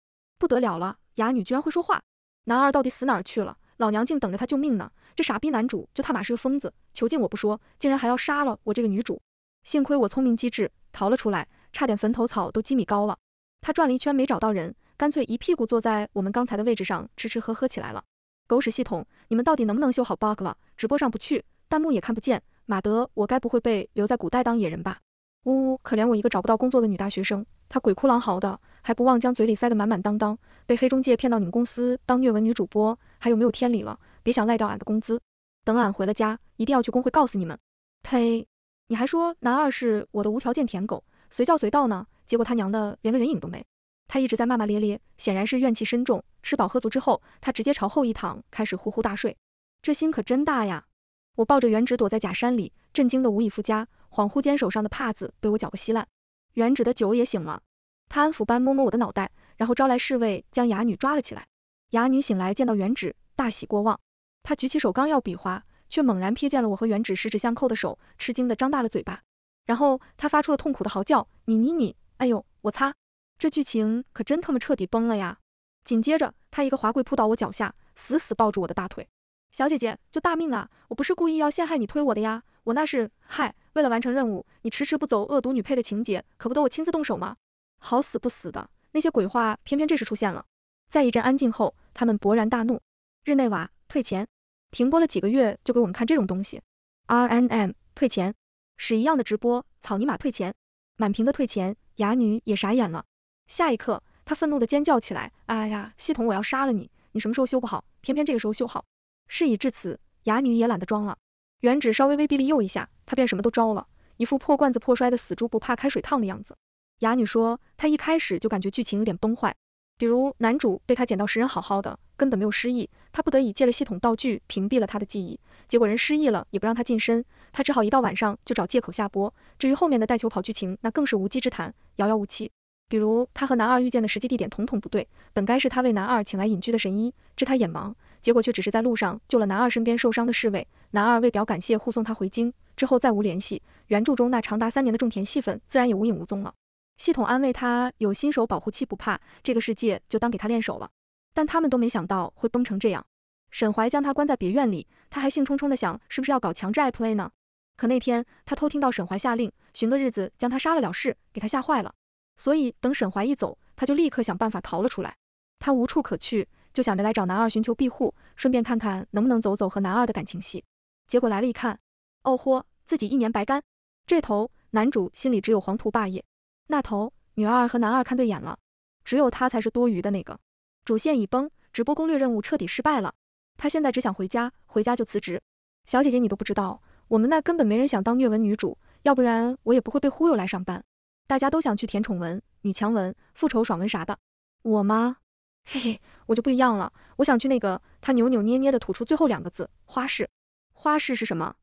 不得了了，哑女居然会说话！男二到底死哪儿去了？老娘竟等着他救命呢！这傻逼男主就他妈是个疯子，囚禁我不说，竟然还要杀了我这个女主！幸亏我聪明机智，逃了出来，差点坟头草都几米高了。他转了一圈没找到人，干脆一屁股坐在我们刚才的位置上，吃吃喝喝起来了。狗屎系统，你们到底能不能修好 bug 了？直播上不去，弹幕也看不见。马德，我该不会被留在古代当野人吧？呜呜，可怜我一个找不到工作的女大学生。她鬼哭狼嚎的。还不忘将嘴里塞得满满当当，被黑中介骗到你们公司当虐文女主播，还有没有天理了？别想赖掉俺的工资！等俺回了家，一定要去工会告诉你们！呸！你还说男二是我的无条件舔狗，随叫随到呢，结果他娘的连个人影都没！他一直在骂骂咧咧，显然是怨气深重。吃饱喝足之后，他直接朝后一躺，开始呼呼大睡。这心可真大呀！我抱着原纸躲在假山里，震惊的无以复加。恍惚间，手上的帕子被我搅个稀烂。原纸的酒也醒了。他安抚般摸摸我的脑袋，然后招来侍卫将哑女抓了起来。哑女醒来见到原指，大喜过望。她举起手刚要比划，却猛然瞥见了我和原指十指相扣的手，吃惊的张大了嘴巴。然后她发出了痛苦的嚎叫：“你你你，哎呦，我擦！这剧情可真他妈彻底崩了呀！”紧接着，她一个滑跪扑倒我脚下，死死抱住我的大腿。小姐姐，就大命啊！我不是故意要陷害你推我的呀，我那是嗨，为了完成任务，你迟迟不走，恶毒女配的情节可不得我亲自动手吗？好死不死的那些鬼话，偏偏这时出现了。在一阵安静后，他们勃然大怒：日内瓦退钱，停播了几个月就给我们看这种东西。RNM 退钱，屎一样的直播，草泥马退钱，满屏的退钱。哑女也傻眼了，下一刻她愤怒的尖叫起来：哎呀，系统我要杀了你！你什么时候修不好？偏偏这个时候修好。事已至此，哑女也懒得装了，原主稍微威逼利诱一下，她便什么都招了，一副破罐子破摔的死猪不怕开水烫的样子。哑女说，她一开始就感觉剧情有点崩坏，比如男主被她捡到时人好好的，根本没有失忆，她不得已借了系统道具屏蔽了他的记忆，结果人失忆了也不让他近身，他只好一到晚上就找借口下播。至于后面的带球跑剧情，那更是无稽之谈，遥遥无期。比如她和男二遇见的实际地点统统不对，本该是她为男二请来隐居的神医治他眼盲，结果却只是在路上救了男二身边受伤的侍卫，男二为表感谢护送他回京，之后再无联系。原著中那长达三年的种田戏份自然也无影无踪了。系统安慰他，有新手保护期，不怕。这个世界就当给他练手了。但他们都没想到会崩成这样。沈怀将他关在别院里，他还兴冲冲地想，是不是要搞强制爱 play 呢？可那天他偷听到沈怀下令，寻个日子将他杀了了事，给他吓坏了。所以等沈怀一走，他就立刻想办法逃了出来。他无处可去，就想着来找男二寻求庇护，顺便看看能不能走走和男二的感情戏。结果来了一看，哦豁，自己一年白干。这头男主心里只有黄图霸业。那头女二和男二看对眼了，只有他才是多余的那个。主线已崩，直播攻略任务彻底失败了。他现在只想回家，回家就辞职。小姐姐，你都不知道，我们那根本没人想当虐文女主，要不然我也不会被忽悠来上班。大家都想去甜宠文、女强文、复仇爽文啥的。我吗？嘿嘿，我就不一样了，我想去那个。他扭扭捏捏的吐出最后两个字：花市。花市是什么？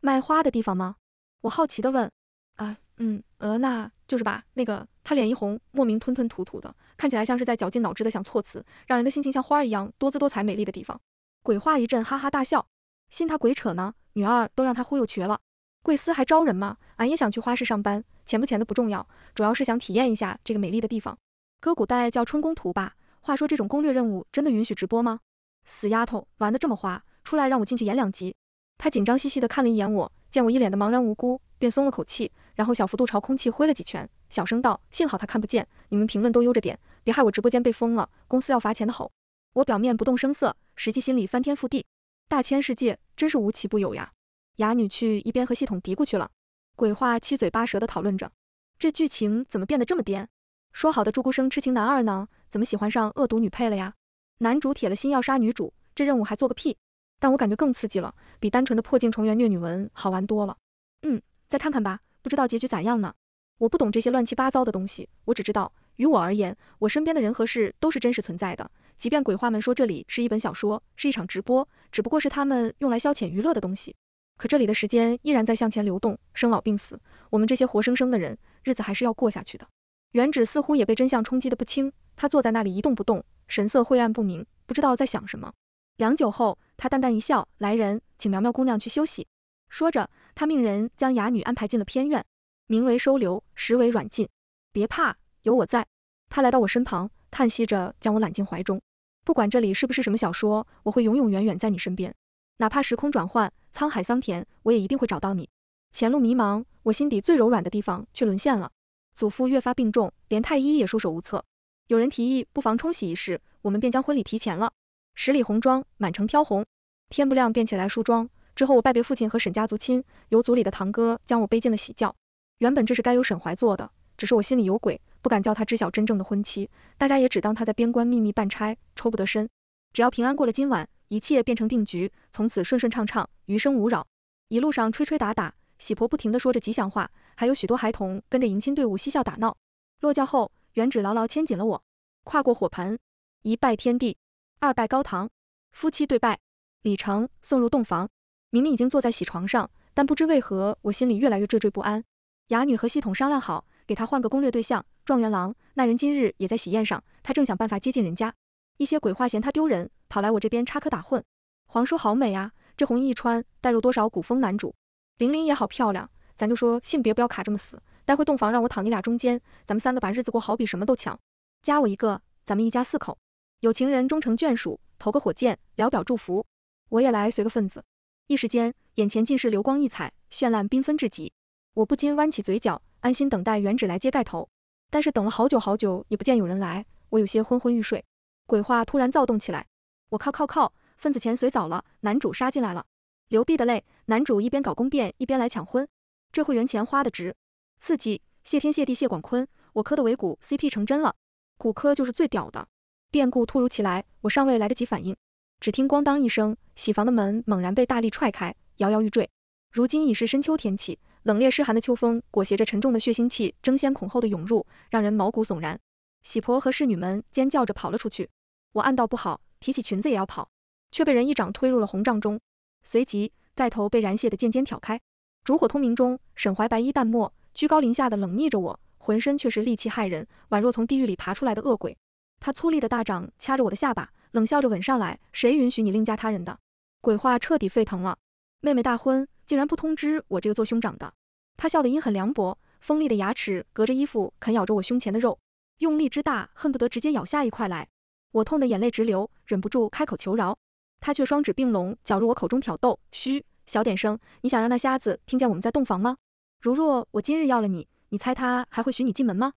卖花的地方吗？我好奇的问。啊。嗯，呃，那就是吧。那个，他脸一红，莫名吞吞吐吐的，看起来像是在绞尽脑汁的想措辞，让人的心情像花一样多姿多彩。美丽的地方，鬼话一阵，哈哈大笑。信他鬼扯呢，女二都让他忽悠瘸了。贵司还招人吗？俺也想去花市上班，钱不钱的不重要，主要是想体验一下这个美丽的地方。哥，古代叫春宫图吧？话说这种攻略任务真的允许直播吗？死丫头玩的这么花，出来让我进去演两集。他紧张兮兮的看了一眼我，见我一脸的茫然无辜，便松了口气。然后小幅度朝空气挥了几拳，小声道：“幸好他看不见，你们评论都悠着点，别害我直播间被封了，公司要罚钱的。”吼！我表面不动声色，实际心里翻天覆地。大千世界真是无奇不有呀！哑女去一边和系统嘀咕去了。鬼话七嘴八舌的讨论着，这剧情怎么变得这么颠？说好的朱孤生痴情男二呢？怎么喜欢上恶毒女配了呀？男主铁了心要杀女主，这任务还做个屁？但我感觉更刺激了，比单纯的破镜重圆虐女文好玩多了。嗯，再看看吧。不知道结局咋样呢？我不懂这些乱七八糟的东西，我只知道，于我而言，我身边的人和事都是真实存在的。即便鬼话们说这里是一本小说，是一场直播，只不过是他们用来消遣娱乐的东西，可这里的时间依然在向前流动，生老病死，我们这些活生生的人，日子还是要过下去的。原址似乎也被真相冲击的不轻，他坐在那里一动不动，神色晦暗不明，不知道在想什么。良久后，他淡淡一笑，来人，请苗苗姑娘去休息。说着，他命人将哑女安排进了偏院，名为收留，实为软禁。别怕，有我在。他来到我身旁，叹息着将我揽进怀中。不管这里是不是什么小说，我会永永远远在你身边，哪怕时空转换，沧海桑田，我也一定会找到你。前路迷茫，我心底最柔软的地方却沦陷了。祖父越发病重，连太医也束手无策。有人提议不妨冲喜一事，我们便将婚礼提前了。十里红妆，满城飘红，天不亮便起来梳妆。之后我拜别父亲和沈家族亲，由族里的堂哥将我背进了喜轿。原本这是该由沈怀做的，只是我心里有鬼，不敢叫他知晓真正的婚期。大家也只当他在边关秘密办差，抽不得身。只要平安过了今晚，一切变成定局，从此顺顺畅畅，余生无扰。一路上吹吹打打，喜婆不停的说着吉祥话，还有许多孩童跟着迎亲队伍嬉笑打闹。落轿后，原芷牢牢牵紧了我，跨过火盆，一拜天地，二拜高堂，夫妻对拜，礼成，送入洞房。明明已经坐在喜床上，但不知为何我心里越来越惴惴不安。哑女和系统商量好，给她换个攻略对象。状元郎那人今日也在喜宴上，他正想办法接近人家。一些鬼话嫌他丢人，跑来我这边插科打诨。皇叔好美啊，这红衣一穿，带入多少古风男主？玲玲也好漂亮，咱就说性别不要卡这么死。待会洞房让我躺你俩中间，咱们三个把日子过好比什么都强。加我一个，咱们一家四口，有情人终成眷属。投个火箭，聊表祝福。我也来随个份子。一时间，眼前尽是流光溢彩，绚烂缤纷至极。我不禁弯起嘴角，安心等待原址来接盖头。但是等了好久好久，也不见有人来，我有些昏昏欲睡。鬼话突然躁动起来，我靠靠靠，份子钱随早了，男主杀进来了，流弊的泪。男主一边搞宫变，一边来抢婚，这会员钱花的值，刺激！谢天谢地，谢广坤，我磕的尾骨 CP 成真了，骨科就是最屌的。变故突如其来，我尚未来得及反应。只听“咣当”一声，喜房的门猛然被大力踹开，摇摇欲坠。如今已是深秋天气，冷冽湿寒的秋风裹挟着沉重的血腥气，争先恐后的涌入，让人毛骨悚然。喜婆和侍女们尖叫着跑了出去。我暗道不好，提起裙子也要跑，却被人一掌推入了红帐中。随即，盖头被燃泄的剑尖挑开，烛火通明中，沈怀白衣淡漠，居高临下的冷睨着我，浑身却是戾气骇人，宛若从地狱里爬出来的恶鬼。他粗粝的大掌掐着我的下巴。冷笑着吻上来，谁允许你另嫁他人的？鬼话彻底沸腾了。妹妹大婚竟然不通知我这个做兄长的。他笑得阴狠凉薄，锋利的牙齿隔着衣服啃咬着我胸前的肉，用力之大，恨不得直接咬下一块来。我痛得眼泪直流，忍不住开口求饶。他却双指并拢，搅入我口中挑逗，嘘，小点声。你想让那瞎子听见我们在洞房吗？如若我今日要了你，你猜他还会许你进门吗？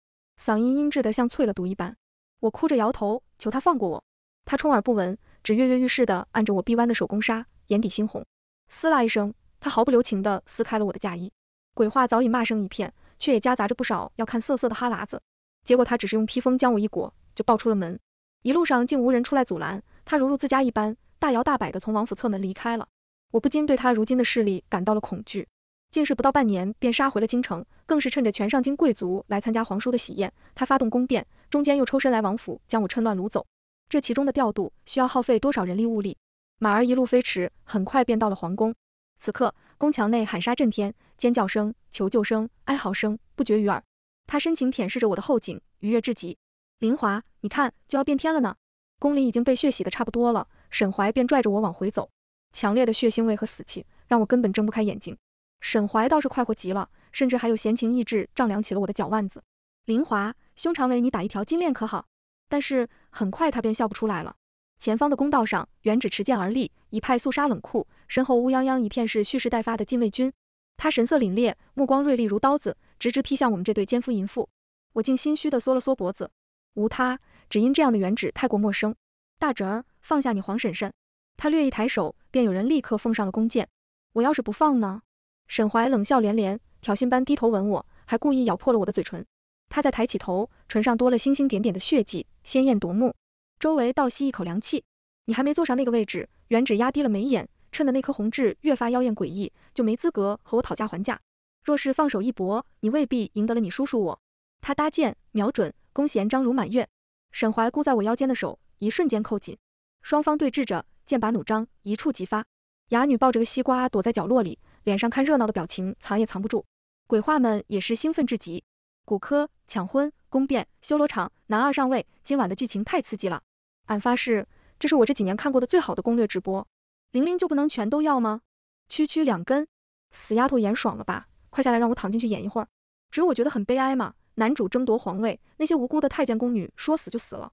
嗓音阴质的像淬了毒一般。我哭着摇头，求他放过我。他充耳不闻，只跃跃欲试的按着我臂弯的手工纱，眼底猩红。撕拉一声，他毫不留情的撕开了我的嫁衣。鬼话早已骂声一片，却也夹杂着不少要看色色的哈喇子。结果他只是用披风将我一裹，就抱出了门。一路上竟无人出来阻拦，他如入自家一般，大摇大摆的从王府侧门离开了。我不禁对他如今的势力感到了恐惧。竟是不到半年便杀回了京城，更是趁着全上京贵族来参加皇叔的喜宴，他发动宫变，中间又抽身来王府将我趁乱掳走。这其中的调度需要耗费多少人力物力？马儿一路飞驰，很快便到了皇宫。此刻，宫墙内喊杀震天，尖叫声、求救声、哀嚎声不绝于耳。他深情舔舐着我的后颈，愉悦至极。林华，你看，就要变天了呢。宫里已经被血洗的差不多了，沈怀便拽着我往回走。强烈的血腥味和死气让我根本睁不开眼睛。沈怀倒是快活极了，甚至还有闲情逸致丈量起了我的脚腕子。林华，胸长围，你打一条金链可好？但是。很快他便笑不出来了。前方的公道上，原址持剑而立，一派肃杀冷酷，身后乌泱泱一片是蓄势待发的禁卫军。他神色凛冽，目光锐利如刀子，直直劈向我们这对奸夫淫妇。我竟心虚的缩了缩脖子，无他，只因这样的原址太过陌生。大侄儿，放下你黄婶婶。他略一抬手，便有人立刻奉上了弓箭。我要是不放呢？沈怀冷笑连连，挑衅般低头吻我，还故意咬破了我的嘴唇。他再抬起头，唇上多了星星点点的血迹，鲜艳夺目。周围倒吸一口凉气。你还没坐上那个位置，原指压低了眉眼，衬得那颗红痣越发妖艳诡异，就没资格和我讨价还价。若是放手一搏，你未必赢得了你叔叔我。他搭箭，瞄准，弓弦张如满月。沈怀箍在我腰间的手，一瞬间扣紧。双方对峙着，剑拔弩张，一触即发。哑女抱着个西瓜，躲在角落里，脸上看热闹的表情藏也藏不住。鬼话们也是兴奋至极。骨科抢婚、宫变、修罗场，男二上位，今晚的剧情太刺激了！俺发誓，这是我这几年看过的最好的攻略直播。零零就不能全都要吗？区区两根，死丫头演爽了吧？快下来让我躺进去演一会儿。只有我觉得很悲哀嘛，男主争夺皇位，那些无辜的太监宫女说死就死了。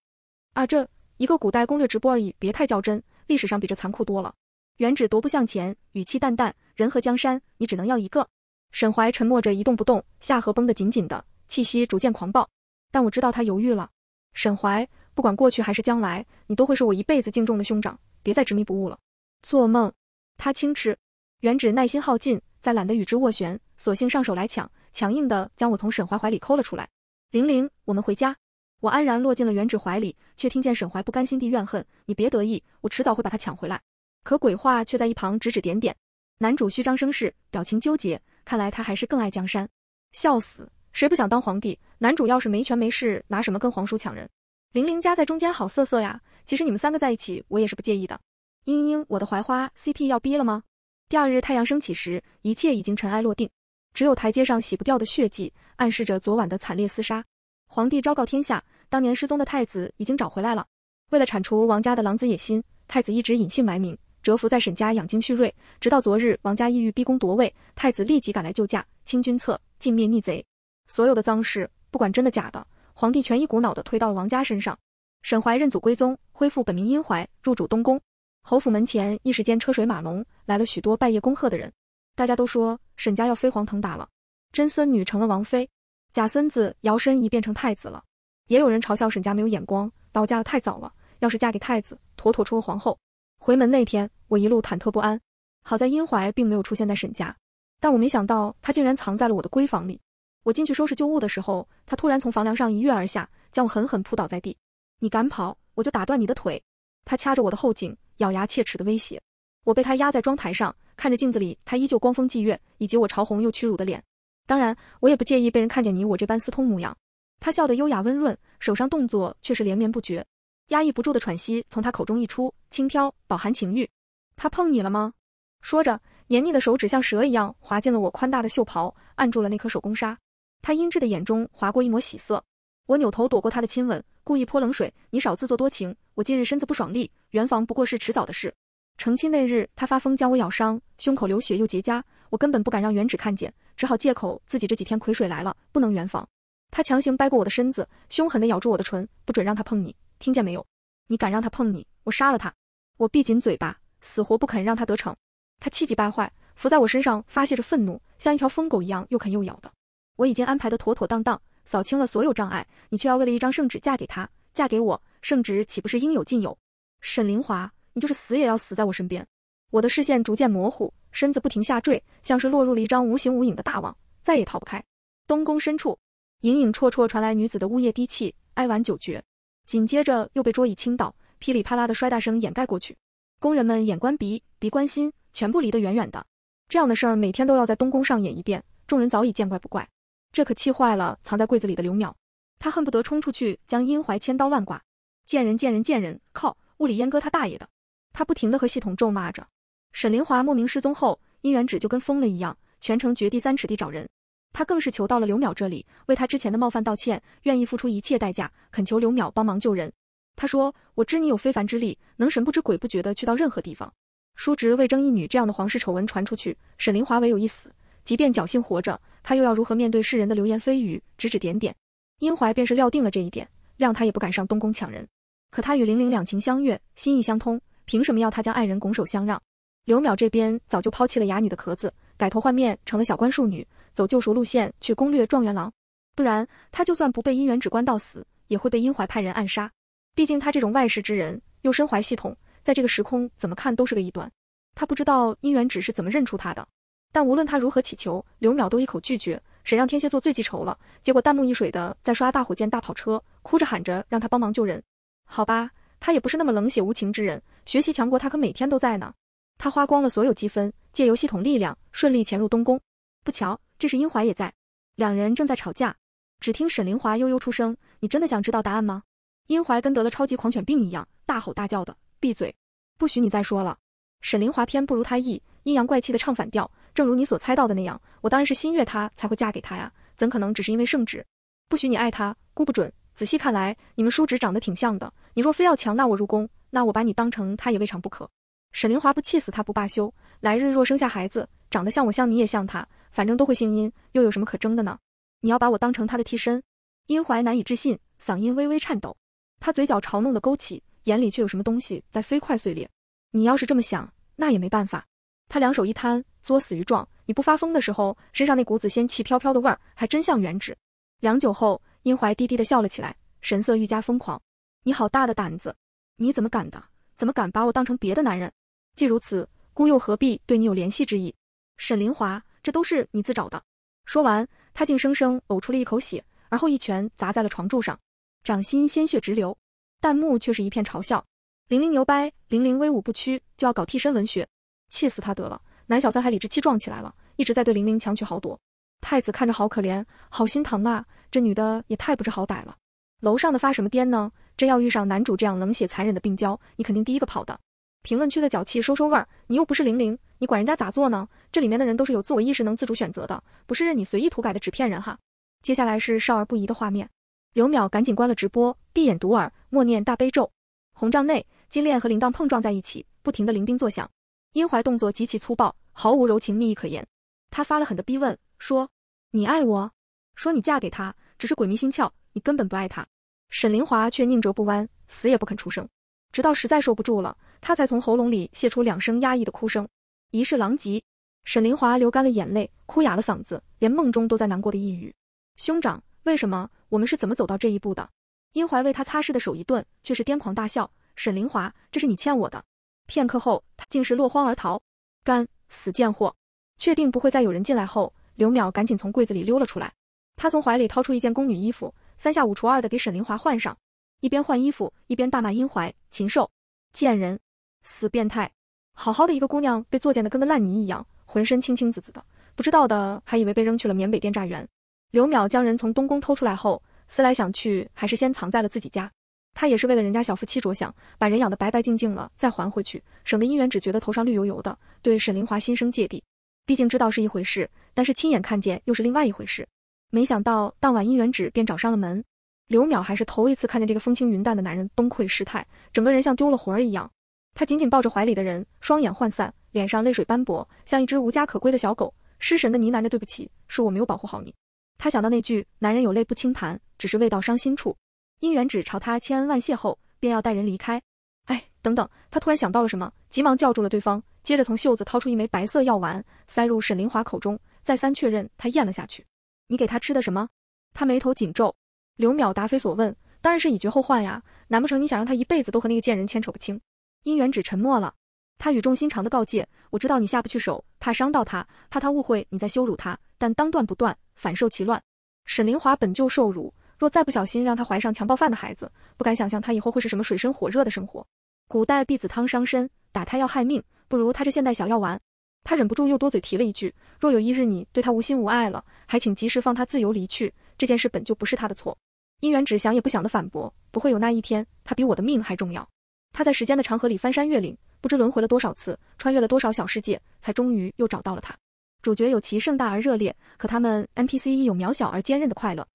啊，这一个古代攻略直播而已，别太较真，历史上比这残酷多了。原指夺步向前，语气淡淡，人和江山你只能要一个。沈怀沉默着一动不动，下颌绷得紧紧的。气息逐渐狂暴，但我知道他犹豫了。沈怀，不管过去还是将来，你都会是我一辈子敬重的兄长，别再执迷不悟了。做梦！他轻嗤。原指耐心耗尽，再懒得与之斡旋，索性上手来抢，强硬的将我从沈怀怀里抠了出来。玲玲，我们回家。我安然落进了原指怀里，却听见沈怀不甘心地怨恨：“你别得意，我迟早会把他抢回来。”可鬼话却在一旁指指点点。男主虚张声势，表情纠结，看来他还是更爱江山。笑死。谁不想当皇帝？男主要是没权没势，拿什么跟皇叔抢人？玲玲夹在中间，好瑟瑟呀。其实你们三个在一起，我也是不介意的。英英，我的槐花 CP 要逼了吗？第二日太阳升起时，一切已经尘埃落定，只有台阶上洗不掉的血迹，暗示着昨晚的惨烈厮杀。皇帝昭告天下，当年失踪的太子已经找回来了。为了铲除王家的狼子野心，太子一直隐姓埋名，蛰伏在沈家养精蓄锐，直到昨日王家意欲逼宫夺位，太子立即赶来救驾，清君侧，尽灭逆贼。所有的脏事，不管真的假的，皇帝全一股脑的推到了王家身上。沈怀认祖归宗，恢复本名殷怀，入主东宫。侯府门前一时间车水马龙，来了许多拜谒恭贺的人。大家都说沈家要飞黄腾达了，真孙女成了王妃，假孙子摇身一变成太子了。也有人嘲笑沈家没有眼光，把我嫁得太早了。要是嫁给太子，妥妥出了皇后。回门那天，我一路忐忑不安。好在殷怀并没有出现在沈家，但我没想到他竟然藏在了我的闺房里。我进去收拾旧物的时候，他突然从房梁上一跃而下，将我狠狠扑倒在地。你敢跑，我就打断你的腿！他掐着我的后颈，咬牙切齿的威胁。我被他压在妆台上，看着镜子里他依旧光风霁月，以及我潮红又屈辱的脸。当然，我也不介意被人看见你我这般私通模样。他笑得优雅温润，手上动作却是连绵不绝，压抑不住的喘息从他口中溢出，轻佻，饱含情欲。他碰你了吗？说着，黏腻的手指像蛇一样滑进了我宽大的袖袍，按住了那颗手工纱。他阴鸷的眼中划过一抹喜色，我扭头躲过他的亲吻，故意泼冷水：“你少自作多情，我近日身子不爽利，圆房不过是迟早的事。成亲那日，他发疯将我咬伤，胸口流血又结痂，我根本不敢让原芷看见，只好借口自己这几天癸水来了，不能圆房。”他强行掰过我的身子，凶狠地咬住我的唇：“不准让他碰你，听见没有？你敢让他碰你，我杀了他！”我闭紧嘴巴，死活不肯让他得逞。他气急败坏，伏在我身上发泄着愤怒，像一条疯狗一样又啃又咬的。我已经安排的妥妥当当，扫清了所有障碍，你却要为了一张圣旨嫁给他，嫁给我，圣旨岂不是应有尽有？沈凌华，你就是死也要死在我身边！我的视线逐渐模糊，身子不停下坠，像是落入了一张无形无影的大网，再也逃不开。东宫深处，隐隐绰绰传来女子的呜咽低泣，哀婉久绝，紧接着又被桌椅倾倒，噼里啪啦的摔大声掩盖过去。工人们眼观鼻，鼻观心，全部离得远远的。这样的事儿每天都要在东宫上演一遍，众人早已见怪不怪。这可气坏了藏在柜子里的刘淼，他恨不得冲出去将殷怀千刀万剐，见人见人见人靠物理阉割他大爷的！他不停地和系统咒骂着。沈凌华莫名失踪后，殷元芷就跟疯了一样，全程掘地三尺地找人。他更是求到了刘淼这里，为他之前的冒犯道歉，愿意付出一切代价，恳求刘淼帮忙救人。他说：“我知你有非凡之力，能神不知鬼不觉地去到任何地方。叔侄为争一女这样的皇室丑闻传出去，沈凌华唯有一死。”即便侥幸活着，他又要如何面对世人的流言蜚语、指指点点？殷怀便是料定了这一点，谅他也不敢上东宫抢人。可他与玲玲两情相悦，心意相通，凭什么要他将爱人拱手相让？刘淼这边早就抛弃了哑女的壳子，改头换面成了小官庶女，走救赎路线去攻略状元郎。不然，他就算不被姻缘指关到死，也会被殷怀派人暗杀。毕竟他这种外事之人，又身怀系统，在这个时空怎么看都是个异端。他不知道姻缘指是怎么认出他的。但无论他如何乞求，刘淼都一口拒绝。谁让天蝎座最记仇了？结果弹幕一水的在刷大火箭、大跑车，哭着喊着让他帮忙救人。好吧，他也不是那么冷血无情之人，学习强国他可每天都在呢。他花光了所有积分，借由系统力量，顺利潜入东宫。不巧，这时殷怀也在，两人正在吵架。只听沈凌华悠悠出声：“你真的想知道答案吗？”殷怀跟得了超级狂犬病一样，大吼大叫的：“闭嘴！不许你再说了！”沈凌华偏不如他意，阴阳怪气的唱反调。正如你所猜到的那样，我当然是心悦他才会嫁给他呀，怎可能只是因为圣旨？不许你爱他，估不准。仔细看来，你们叔侄长得挺像的。你若非要强纳我入宫，那我把你当成他也未尝不可。沈灵华不气死他不罢休，来日若生下孩子，长得像我像你也像他，反正都会姓殷，又有什么可争的呢？你要把我当成他的替身？殷怀难以置信，嗓音微微颤抖，他嘴角嘲弄的勾起，眼里却有什么东西在飞快碎裂。你要是这么想，那也没办法。他两手一摊，作死于状。你不发疯的时候，身上那股子仙气飘飘的味儿，还真像原纸。良久后，殷怀低低的笑了起来，神色愈加疯狂。你好大的胆子！你怎么敢的？怎么敢把我当成别的男人？既如此，孤又何必对你有怜惜之意？沈凌华，这都是你自找的。说完，他竟生生呕出了一口血，而后一拳砸在了床柱上，掌心鲜血直流。弹幕却是一片嘲笑：零零牛掰，零零威武不屈，就要搞替身文学。气死他得了，男小三还理直气壮起来了，一直在对玲玲强取豪夺。太子看着好可怜，好心疼啊！这女的也太不知好歹了。楼上的发什么癫呢？真要遇上男主这样冷血残忍的病娇，你肯定第一个跑的。评论区的脚气收收味儿，你又不是玲玲，你管人家咋做呢？这里面的人都是有自我意识，能自主选择的，不是任你随意涂改的纸片人哈。接下来是少儿不宜的画面。刘淼赶紧关了直播，闭眼读耳，默念大悲咒。红帐内，金链和铃铛碰撞在一起，不停的铃叮作响。殷怀动作极其粗暴，毫无柔情蜜意可言。他发了狠的逼问，说：“你爱我？说你嫁给他只是鬼迷心窍，你根本不爱他。”沈凌华却宁折不弯，死也不肯出声。直到实在受不住了，他才从喉咙里泄出两声压抑的哭声，一是狼藉。沈凌华流干了眼泪，哭哑了嗓子，连梦中都在难过的呓语：“兄长，为什么？我们是怎么走到这一步的？”殷怀为他擦拭的手一顿，却是癫狂大笑：“沈凌华，这是你欠我的。”片刻后，他竟是落荒而逃。干死贱货！确定不会再有人进来后，刘淼赶紧从柜子里溜了出来。他从怀里掏出一件宫女衣服，三下五除二的给沈凌华换上。一边换衣服，一边大骂殷怀：“禽兽，贱人，死变态！”好好的一个姑娘，被作贱的跟个烂泥一样，浑身青青紫紫的，不知道的还以为被扔去了缅北电诈园。刘淼将人从东宫偷出来后，思来想去，还是先藏在了自己家。他也是为了人家小夫妻着想，把人养得白白净净了再还回去，省得姻缘只觉得头上绿油油的，对沈灵华心生芥蒂。毕竟知道是一回事，但是亲眼看见又是另外一回事。没想到当晚姻缘纸便找上了门，刘淼还是头一次看见这个风轻云淡的男人崩溃失态，整个人像丢了魂儿一样。他紧紧抱着怀里的人，双眼涣散，脸上泪水斑驳，像一只无家可归的小狗，失神的呢喃着：“对不起，是我没有保护好你。”他想到那句“男人有泪不轻弹，只是未到伤心处。”姻缘指朝他千恩万谢后，便要带人离开。哎，等等！他突然想到了什么，急忙叫住了对方，接着从袖子掏出一枚白色药丸，塞入沈凌华口中，再三确认他咽了下去。你给他吃的什么？他眉头紧皱。刘淼答非所问：“当然是以绝后患呀！难不成你想让他一辈子都和那个贱人牵扯不清？”姻缘指沉默了。他语重心长的告诫：“我知道你下不去手，怕伤到他，怕他误会你在羞辱他。但当断不断，反受其乱。沈凌华本就受辱。”若再不小心让他怀上强暴犯的孩子，不敢想象他以后会是什么水深火热的生活。古代避子汤伤身，打胎要害命，不如他这现代小药丸。他忍不住又多嘴提了一句：若有一日你对他无心无爱了，还请及时放他自由离去。这件事本就不是他的错。姻缘只想也不想的反驳，不会有那一天。他比我的命还重要。他在时间的长河里翻山越岭，不知轮回了多少次，穿越了多少小世界，才终于又找到了他。主角有其盛大而热烈，可他们 NPC 亦有渺小而坚韧的快乐。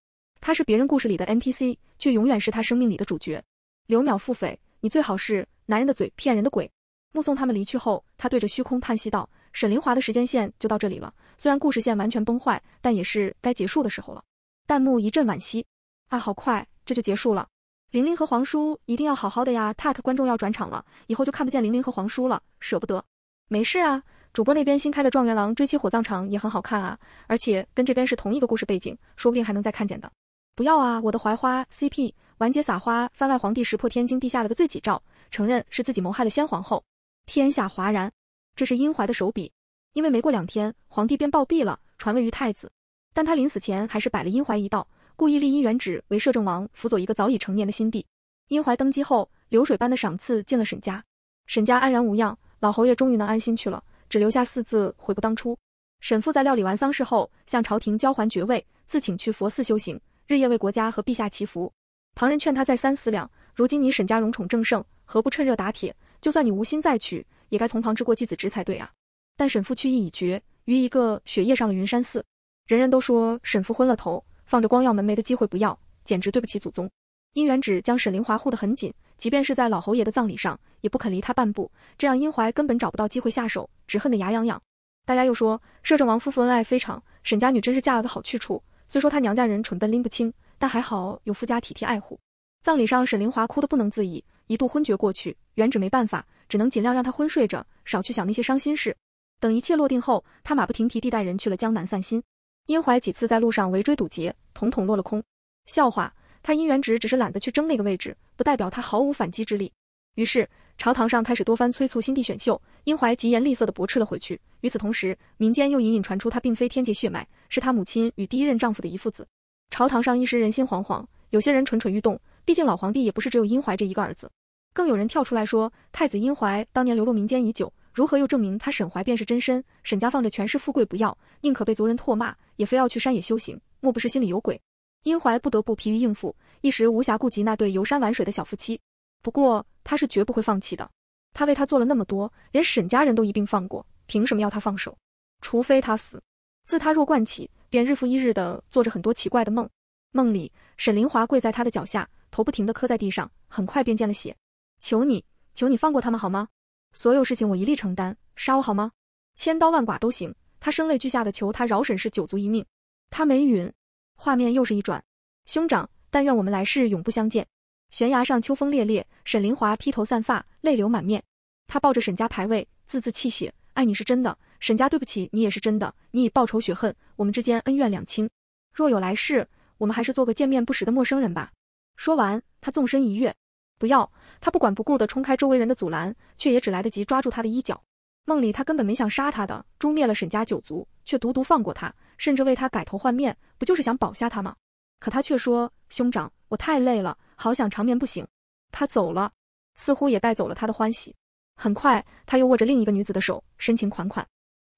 他是别人故事里的 NPC，却永远是他生命里的主角。刘淼腹诽，你最好是男人的嘴骗人的鬼。目送他们离去后，他对着虚空叹息道：“沈凌华的时间线就到这里了。虽然故事线完全崩坏，但也是该结束的时候了。”弹幕一阵惋惜，啊，好快，这就结束了。玲玲和黄叔一定要好好的呀！t 塔 k 观众要转场了，以后就看不见玲玲和黄叔了，舍不得。没事啊，主播那边新开的《状元郎追妻火葬场》也很好看啊，而且跟这边是同一个故事背景，说不定还能再看见的。不要啊！我的槐花 CP 完结撒花，番外皇帝石破天惊地下了个罪己诏，承认是自己谋害了先皇后，天下哗然。这是阴怀的手笔，因为没过两天，皇帝便暴毙了，传位于太子。但他临死前还是摆了阴怀一道，故意立殷元旨为摄政王辅佐一个早已成年的新帝。阴怀登基后，流水般的赏赐进了沈家，沈家安然无恙，老侯爷终于能安心去了，只留下四字：悔不当初。沈父在料理完丧事后，向朝廷交还爵位，自请去佛寺修行。日夜为国家和陛下祈福，旁人劝他再三思量。如今你沈家荣宠正盛，何不趁热打铁？就算你无心再娶，也该从旁之过继子侄才对啊。但沈父去意已决，于一个雪夜上了云山寺。人人都说沈父昏了头，放着光耀门楣的机会不要，简直对不起祖宗。殷元芷将沈灵华护得很紧，即便是在老侯爷的葬礼上，也不肯离他半步，这让殷怀根本找不到机会下手，只恨得牙痒痒。大家又说，摄政王夫妇恩爱非常，沈家女真是嫁了个好去处。虽说他娘家人蠢笨拎不清，但还好有夫家体贴爱护。葬礼上，沈凌华哭得不能自已，一度昏厥过去。原指没办法，只能尽量让他昏睡着，少去想那些伤心事。等一切落定后，他马不停蹄地带人去了江南散心。殷怀几次在路上围追堵截，统统落了空。笑话，他殷原旨只是懒得去争那个位置，不代表他毫无反击之力。于是。朝堂上开始多番催促新帝选秀，殷怀疾言厉色的驳斥了回去。与此同时，民间又隐隐传出他并非天界血脉，是他母亲与第一任丈夫的一父子。朝堂上一时人心惶惶，有些人蠢蠢欲动。毕竟老皇帝也不是只有殷怀这一个儿子。更有人跳出来说，太子殷怀当年流落民间已久，如何又证明他沈怀便是真身？沈家放着权势富贵不要，宁可被族人唾骂，也非要去山野修行，莫不是心里有鬼？殷怀不得不疲于应付，一时无暇顾及那对游山玩水的小夫妻。不过，他是绝不会放弃的。他为他做了那么多，连沈家人都一并放过，凭什么要他放手？除非他死。自他弱冠起，便日复一日的做着很多奇怪的梦。梦里，沈凌华跪在他的脚下，头不停的磕在地上，很快便见了血。求你，求你放过他们好吗？所有事情我一力承担，杀我好吗？千刀万剐都行。他声泪俱下的求他饶沈氏九族一命。他没允。画面又是一转，兄长，但愿我们来世永不相见。悬崖上，秋风烈烈。沈凌华披头散发，泪流满面。他抱着沈家牌位，字字泣血：“爱你是真的，沈家对不起你也是真的。你已报仇雪恨，我们之间恩怨两清。若有来世，我们还是做个见面不识的陌生人吧。”说完，他纵身一跃。不要！他不管不顾地冲开周围人的阻拦，却也只来得及抓住他的衣角。梦里他根本没想杀他的，诛灭了沈家九族，却独独放过他，甚至为他改头换面，不就是想保下他吗？可他却说：“兄长。”我太累了，好想长眠不醒。他走了，似乎也带走了他的欢喜。很快，他又握着另一个女子的手，深情款款。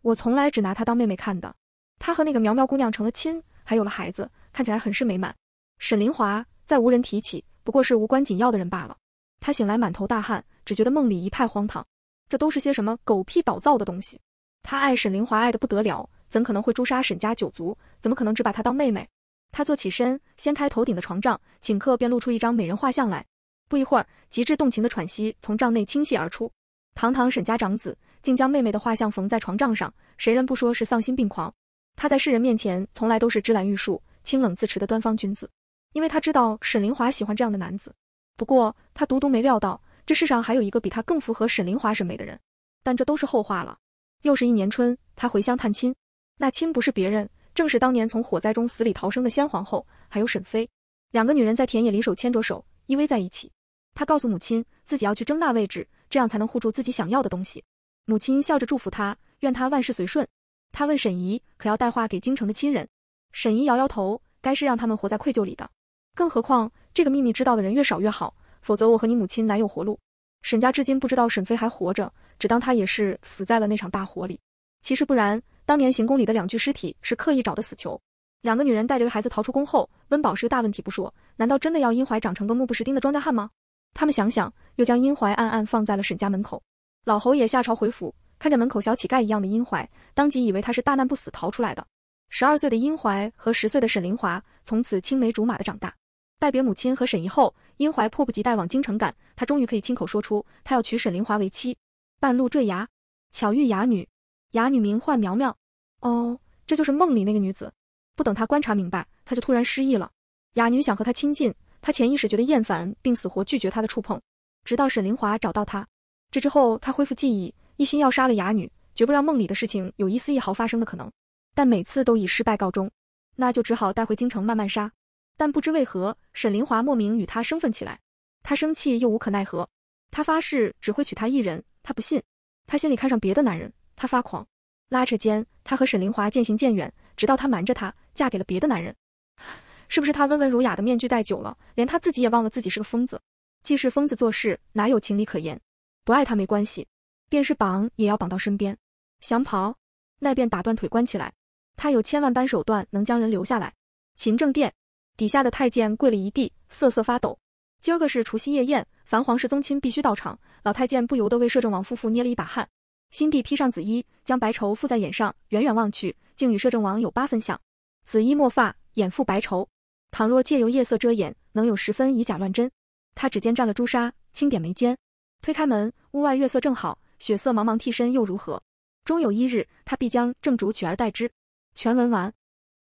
我从来只拿她当妹妹看的。她和那个苗苗姑娘成了亲，还有了孩子，看起来很是美满。沈凌华再无人提起，不过是无关紧要的人罢了。他醒来满头大汗，只觉得梦里一派荒唐，这都是些什么狗屁倒灶的东西？他爱沈凌华爱得不得了，怎可能会诛杀沈家九族？怎么可能只把她当妹妹？他坐起身，掀开头顶的床帐，顷刻便露出一张美人画像来。不一会儿，极致动情的喘息从帐内倾泻而出。堂堂沈家长子，竟将妹妹的画像缝在床帐上，谁人不说是丧心病狂？他在世人面前从来都是芝兰玉树、清冷自持的端方君子，因为他知道沈灵华喜欢这样的男子。不过，他独独没料到这世上还有一个比他更符合沈灵华审美的人。但这都是后话了。又是一年春，他回乡探亲，那亲不是别人。正是当年从火灾中死里逃生的先皇后，还有沈妃，两个女人在田野里手牵着手依偎在一起。她告诉母亲自己要去争那位置，这样才能护住自己想要的东西。母亲笑着祝福她，愿她万事随顺。她问沈姨可要带话给京城的亲人，沈姨摇摇头，该是让他们活在愧疚里的。更何况这个秘密知道的人越少越好，否则我和你母亲难有活路。沈家至今不知道沈妃还活着，只当她也是死在了那场大火里。其实不然。当年行宫里的两具尸体是刻意找的死囚，两个女人带着个孩子逃出宫后，温饱是个大问题不说，难道真的要阴怀长成个目不识丁的庄稼汉吗？他们想想，又将阴怀暗暗放在了沈家门口。老侯爷下朝回府，看见门口小乞丐一样的阴怀，当即以为他是大难不死逃出来的。十二岁的阴怀和十岁的沈灵华从此青梅竹马的长大。拜别母亲和沈怡后，阴怀迫不及待往京城赶，他终于可以亲口说出他要娶沈灵华为妻。半路坠崖，巧遇哑女，哑女名唤苗苗。哦，这就是梦里那个女子。不等他观察明白，他就突然失忆了。哑女想和他亲近，他潜意识觉得厌烦，并死活拒绝她的触碰。直到沈凌华找到他，这之后他恢复记忆，一心要杀了哑女，绝不让梦里的事情有一丝一毫发生的可能。但每次都以失败告终，那就只好带回京城慢慢杀。但不知为何，沈凌华莫名与他生分起来。他生气又无可奈何。他发誓只会娶她一人，他不信。他心里看上别的男人，他发狂。拉扯间，他和沈灵华渐行渐远，直到他瞒着他嫁给了别的男人。是不是他温文儒雅的面具戴久了，连他自己也忘了自己是个疯子？既是疯子做事，哪有情理可言？不爱他没关系，便是绑也要绑到身边。想跑，那便打断腿关起来。他有千万般手段能将人留下来。勤政殿底下的太监跪了一地，瑟瑟发抖。今个是除夕夜宴，凡皇室宗亲必须到场。老太监不由得为摄政王夫妇捏了一把汗。新帝披上紫衣，将白绸覆在眼上，远远望去，竟与摄政王有八分像。紫衣墨发，眼覆白绸，倘若借由夜色遮掩，能有十分以假乱真。他指尖蘸了朱砂，轻点眉间。推开门，屋外月色正好，血色茫茫。替身又如何？终有一日，他必将正主取而代之。全文完。